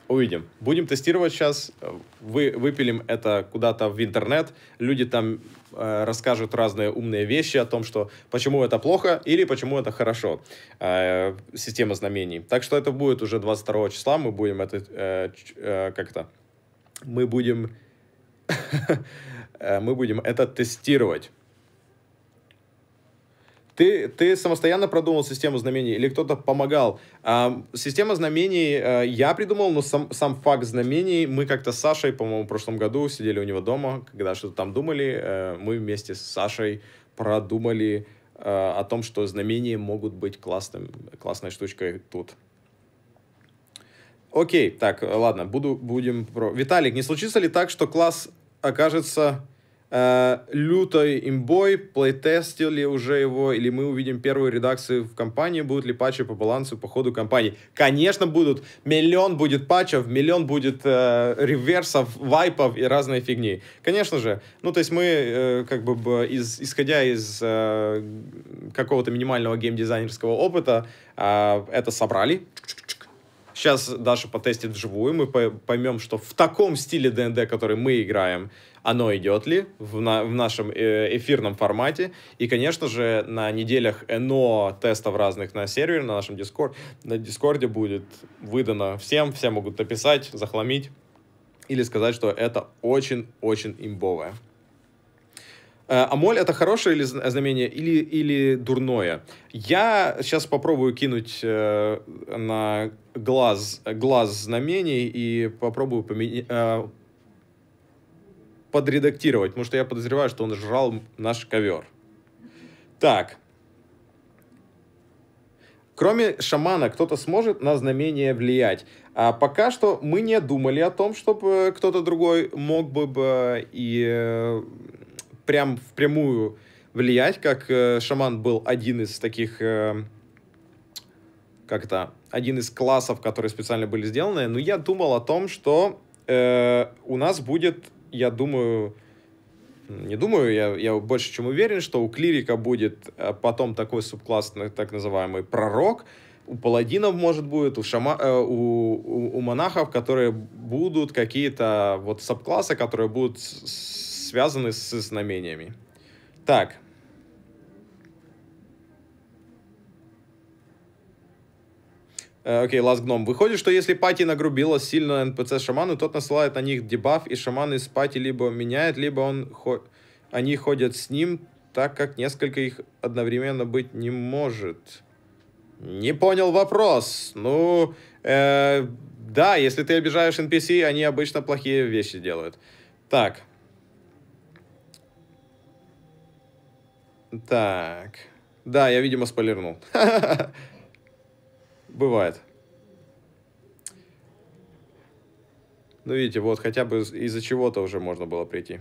Увидим. Будем тестировать сейчас. Вы, выпилим это куда-то в интернет. Люди там э, расскажут разные умные вещи о том, что почему это плохо или почему это хорошо. Э, система знамений. Так что это будет уже 22 числа. Мы будем это... Э, э, как то Мы будем... Э, мы будем это тестировать. Ты, ты самостоятельно продумал систему знамений или кто-то помогал? А, система знамений а, я придумал, но сам, сам факт знамений мы как-то с Сашей, по-моему, в прошлом году сидели у него дома, когда что-то там думали, а, мы вместе с Сашей продумали а, о том, что знамения могут быть классным, классной штучкой тут. Окей, так, ладно, буду, будем... Про... Виталик, не случится ли так, что класс окажется э, лютой имбой, плейтестили уже его, или мы увидим первые редакции в компании, будут ли патчи по балансу по ходу компании. Конечно, будут. Миллион будет патчев, миллион будет э, реверсов, вайпов и разной фигни. Конечно же. Ну, то есть мы, э, как бы, из, исходя из э, какого-то минимального геймдизайнерского опыта, э, это собрали. Сейчас Даша потестит вживую, мы поймем, что в таком стиле ДНД, который мы играем, оно идет ли в, на, в нашем э, эфирном формате. И, конечно же, на неделях НО тестов разных на сервере, на нашем Discord, на Дискорде будет выдано всем, все могут написать, захламить или сказать, что это очень-очень имбовое. Э, а моль это хорошее или знамение или, или дурное? Я сейчас попробую кинуть э, на глаз, глаз знамений и попробую поменять подредактировать, потому что я подозреваю, что он жрал наш ковер. Так. Кроме шамана, кто-то сможет на знамение влиять. А пока что мы не думали о том, чтобы э, кто-то другой мог бы э, и э, прям впрямую влиять, как шаман был один из таких, как это, один из классов, которые специально были сделаны. Но я думал о том, что у нас будет я думаю, не думаю, я, я больше чем уверен, что у клирика будет э, потом такой субкласс, так называемый пророк, у паладинов, может, будет, у, шама, э, у, у, у монахов, которые будут какие-то вот субклассы, которые будут с, с, связаны с знамениями. Так, Э, окей, Ласт Гном. Выходит, что если пати нагрубила сильно НПЦ шаману, тот насылает на них дебаф, и шаманы из пати либо меняет, либо он хо... они ходят с ним, так как несколько их одновременно быть не может. Не понял вопрос. Ну, э, да, если ты обижаешь NPC, они обычно плохие вещи делают. Так. Так. Да, я, видимо, спойлернул. Бывает. Ну, видите, вот хотя бы из-за чего-то уже можно было прийти.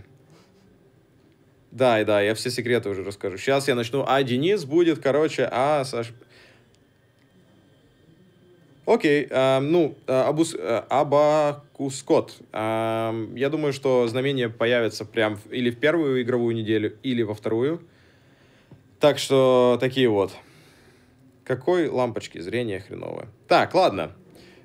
Да, и да, я все секреты уже расскажу. Сейчас я начну. А, Денис будет, короче, а, Саш... Окей, э, ну, а, абус, э, Абакускот. Э, я думаю, что знамение появится прям или в первую игровую неделю, или во вторую. Так что такие вот. Какой лампочки, зрение хреновое. Так, ладно.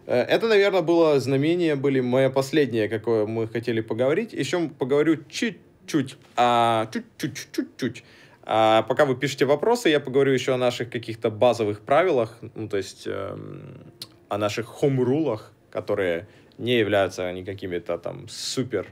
Э, это, наверное, было знамение, были мое последнее, какое мы хотели поговорить. Еще поговорю чуть-чуть, а, чуть-чуть, чуть-чуть. А, пока вы пишете вопросы, я поговорю еще о наших каких-то базовых правилах, ну, то есть эм, о наших home-рулах, которые не являются никакими-то там супер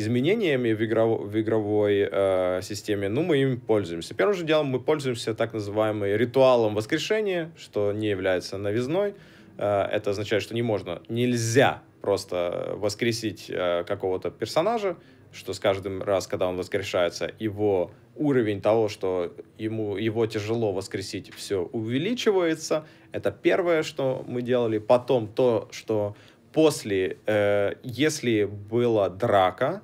изменениями в, игрово, в игровой э, системе, ну, мы им пользуемся. Первым же делом мы пользуемся так называемым ритуалом воскрешения, что не является новизной. Э, это означает, что не можно, нельзя просто воскресить э, какого-то персонажа, что с каждым раз, когда он воскрешается, его уровень того, что ему, его тяжело воскресить, все увеличивается. Это первое, что мы делали. Потом то, что после, э, если была драка,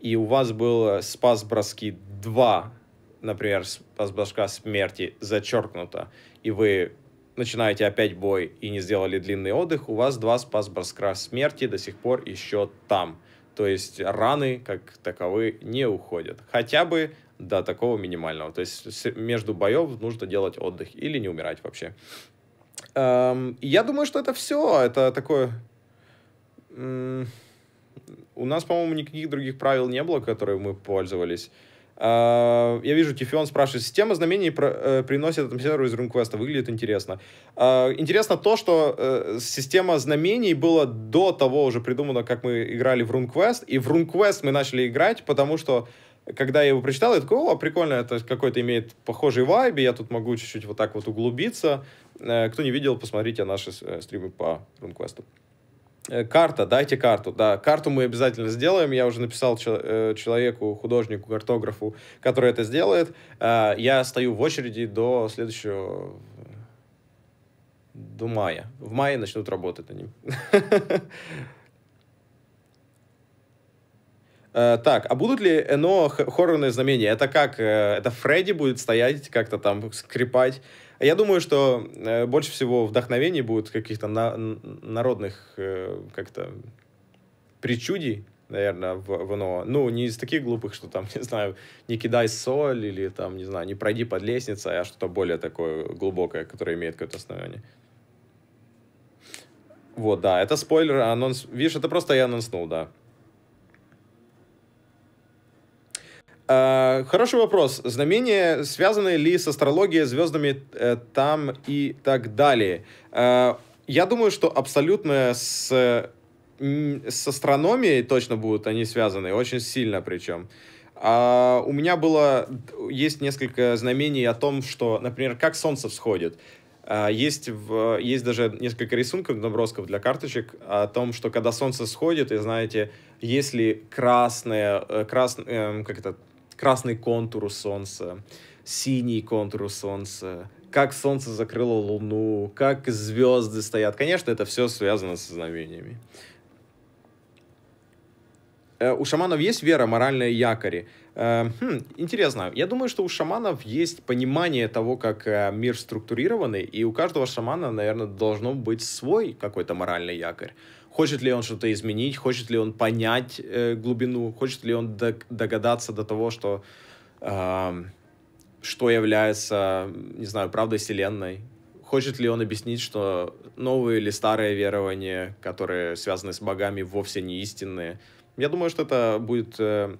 и у вас был э, спас-броски 2, например, спас-броска смерти, зачеркнуто, и вы начинаете опять бой и не сделали длинный отдых, у вас два спас-броска смерти до сих пор еще там. То есть раны, как таковы, не уходят. Хотя бы до такого минимального. То есть между боев нужно делать отдых или не умирать вообще. Эм, я думаю, что это все. Это такое... М- у нас, по-моему, никаких других правил не было, которые мы пользовались. А, я вижу, Тифион спрашивает, система знамений э, приносит атмосферу из RuneQuest, выглядит интересно. А, интересно то, что э, система знамений была до того уже придумана, как мы играли в RuneQuest, и в RuneQuest мы начали играть, потому что когда я его прочитал, я такой, о, прикольно, это какой-то имеет похожий вайб, и я тут могу чуть-чуть вот так вот углубиться. Э, кто не видел, посмотрите наши стримы по RuneQuest. Э, карта, дайте карту. Да, карту мы обязательно сделаем. Я уже написал э, человеку, художнику, картографу, который это сделает. Э, я стою в очереди до следующего до мая. В мае начнут работать они, Так, а будут ли НО хоррорные знамения? Это как? Это Фредди будет стоять как-то там, скрипать? Я думаю, что э, больше всего вдохновений будет каких-то на, народных э, как-то причудий, наверное, в, в НО. Ну, не из таких глупых, что там, не знаю, не кидай соль или там, не знаю, не пройди под лестницей, а что-то более такое глубокое, которое имеет какое-то основание. Вот, да, это спойлер, анонс. Видишь, это просто я анонснул, да. А, хороший вопрос. Знамения связаны ли с астрологией, звездами э, там и так далее? А, я думаю, что абсолютно с, с астрономией точно будут они связаны, очень сильно причем. А у меня было, есть несколько знамений о том, что, например, как солнце всходит. А, есть, в, есть даже несколько рисунков, набросков для карточек о том, что когда солнце сходит, и знаете, если красное, э, красное эм, как это, красный контур Солнца, синий контур Солнца, как Солнце закрыло Луну, как звезды стоят. Конечно, это все связано со знамениями. Э, у шаманов есть вера, моральные якори. Э, хм, интересно. Я думаю, что у шаманов есть понимание того, как э, мир структурированный, и у каждого шамана, наверное, должно быть свой какой-то моральный якорь. Хочет ли он что-то изменить, хочет ли он понять э, глубину, хочет ли он догадаться до того, что, э, что является, не знаю, правдой Вселенной. Хочет ли он объяснить, что новые или старые верования, которые связаны с богами, вовсе не истинные. Я думаю, что это будет э,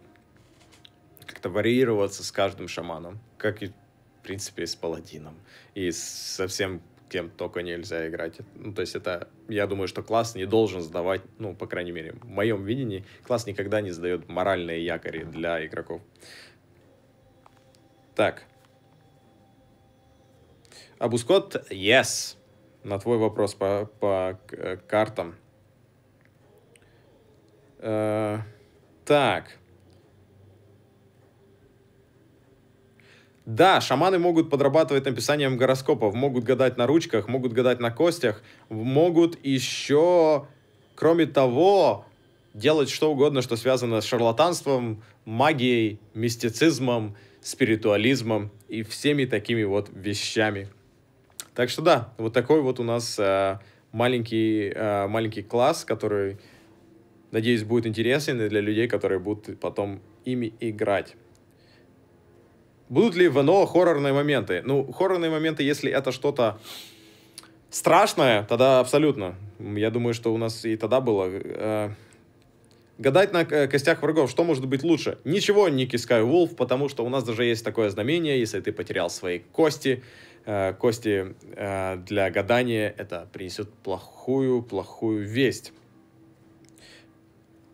как-то варьироваться с каждым шаманом, как и, в принципе, с паладином, и со всем кем только нельзя играть. Ну, то есть это, я думаю, что класс не должен сдавать, ну, по крайней мере, в моем видении, класс никогда не сдает моральные якори для игроков. Так. Абускот, yes. На твой вопрос по, по э, картам. Э, так. Да, шаманы могут подрабатывать написанием гороскопов, могут гадать на ручках, могут гадать на костях, могут еще, кроме того, делать что угодно, что связано с шарлатанством, магией, мистицизмом, спиритуализмом и всеми такими вот вещами. Так что да, вот такой вот у нас э, маленький, э, маленький класс, который, надеюсь, будет интересен и для людей, которые будут потом ими играть. Будут ли в НО хоррорные моменты? Ну, хоррорные моменты, если это что-то страшное, тогда абсолютно. Я думаю, что у нас и тогда было. Э, гадать на э, костях врагов, что может быть лучше? Ничего, Ники Скайвулф, потому что у нас даже есть такое знамение, если ты потерял свои кости, э, кости для гадания, это принесет плохую, плохую весть.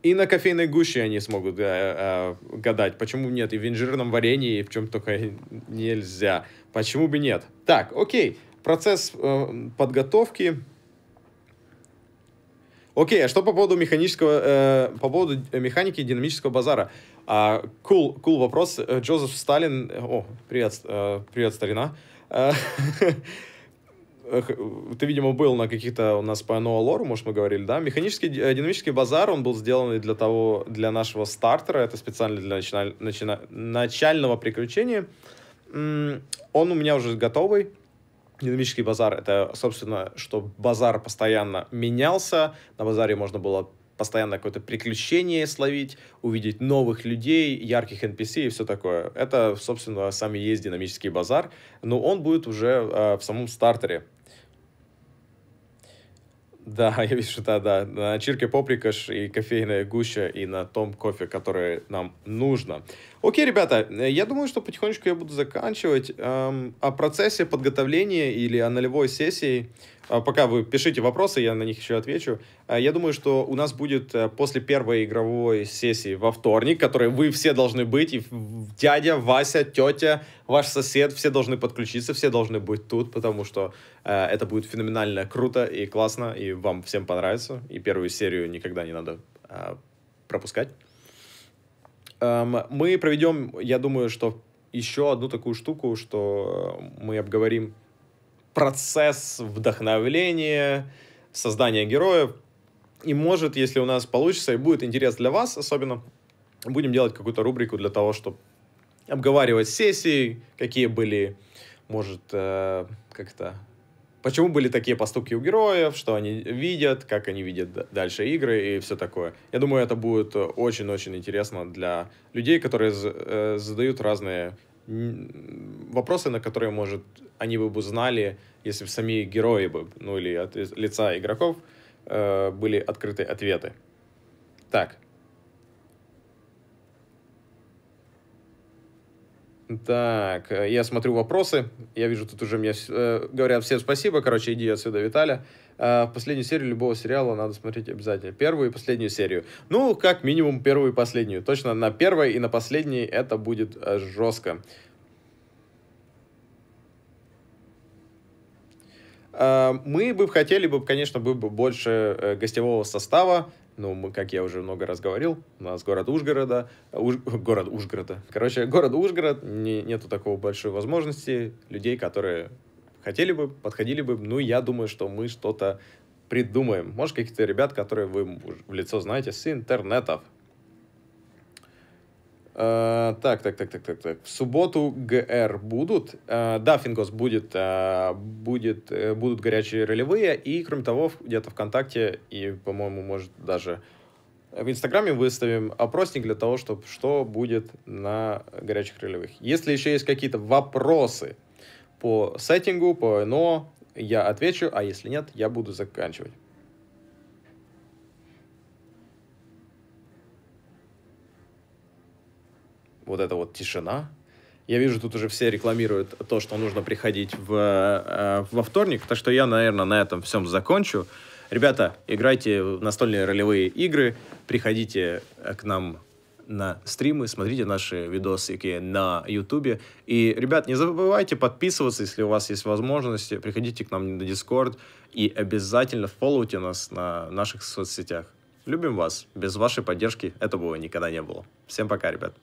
И на кофейной гуще они смогут э, э, гадать. Почему нет? И в инжирном варенье, и в чем только нельзя. Почему бы нет? Так, окей. Процесс э, подготовки. Окей, а что по поводу механического, э, по поводу механики динамического базара? Кул, а, кул вопрос. Э, Джозеф Сталин... Э, о, привет, э, привет старина. Э, ты, видимо, был на каких-то у нас по NOA лору, может, мы говорили, да? Механический э, динамический базар, он был сделан для того, для нашего стартера, это специально для начина, начина, начального приключения. Он у меня уже готовый. Динамический базар — это, собственно, что базар постоянно менялся. На базаре можно было постоянно какое-то приключение словить, увидеть новых людей, ярких NPC и все такое. Это, собственно, сам и есть динамический базар, но он будет уже э, в самом стартере. Да, я вижу, да, да. На чирке поприкаш и кофейная гуща, и на том кофе, который нам нужно. Окей, ребята, э, я думаю, что потихонечку я буду заканчивать. Эм, о процессе подготовления или о нулевой сессии, э, пока вы пишите вопросы, я на них еще отвечу. Э, я думаю, что у нас будет после первой игровой сессии во вторник, которой вы все должны быть, и дядя, Вася, тетя, ваш сосед, все должны подключиться, все должны быть тут, потому что это будет феноменально круто и классно, и вам всем понравится, и первую серию никогда не надо пропускать. Эм, мы проведем, я думаю, что еще одну такую штуку, что э, мы обговорим процесс вдохновления, создания героев. И может, если у нас получится и будет интерес для вас особенно, будем делать какую-то рубрику для того, чтобы обговаривать сессии, какие были, может, э, как-то почему были такие поступки у героев, что они видят, как они видят дальше игры и все такое. Я думаю, это будет очень-очень интересно для людей, которые э, задают разные вопросы, на которые, может, они бы узнали, если бы сами герои бы, ну или от лица игроков, э, были открыты ответы. Так, Так, э, я смотрю вопросы. Я вижу, тут уже мне э, говорят всем спасибо. Короче, иди отсюда, Виталя. Э, последнюю серию любого сериала надо смотреть обязательно. Первую и последнюю серию. Ну, как минимум, первую и последнюю. Точно на первой и на последней это будет э, жестко. Э, мы бы хотели бы, конечно, бы больше э, гостевого состава, ну, мы, как я уже много раз говорил, у нас город Ужгорода, Уж, город Ужгорода, короче, город Ужгород, не, нету такого большой возможности людей, которые хотели бы, подходили бы, ну, я думаю, что мы что-то придумаем. Может, каких-то ребят, которые вы в лицо знаете с интернетов, Э, так, так, так, так, так, так. В субботу ГР будут. Э, да, Фингос будет, э, будет, будут горячие ролевые. И, кроме того, где-то ВКонтакте и, по-моему, может даже в Инстаграме выставим опросник для того, чтобы что будет на горячих ролевых. Если еще есть какие-то вопросы по сеттингу, по НО, я отвечу, а если нет, я буду заканчивать. вот эта вот тишина. Я вижу, тут уже все рекламируют то, что нужно приходить в, э, э, во вторник, так что я, наверное, на этом всем закончу. Ребята, играйте в настольные ролевые игры, приходите э, к нам на стримы, смотрите наши видосики на ютубе. И, ребят, не забывайте подписываться, если у вас есть возможности, приходите к нам на Discord и обязательно фоллоуйте нас на наших соцсетях. Любим вас. Без вашей поддержки этого бы никогда не было. Всем пока, ребят.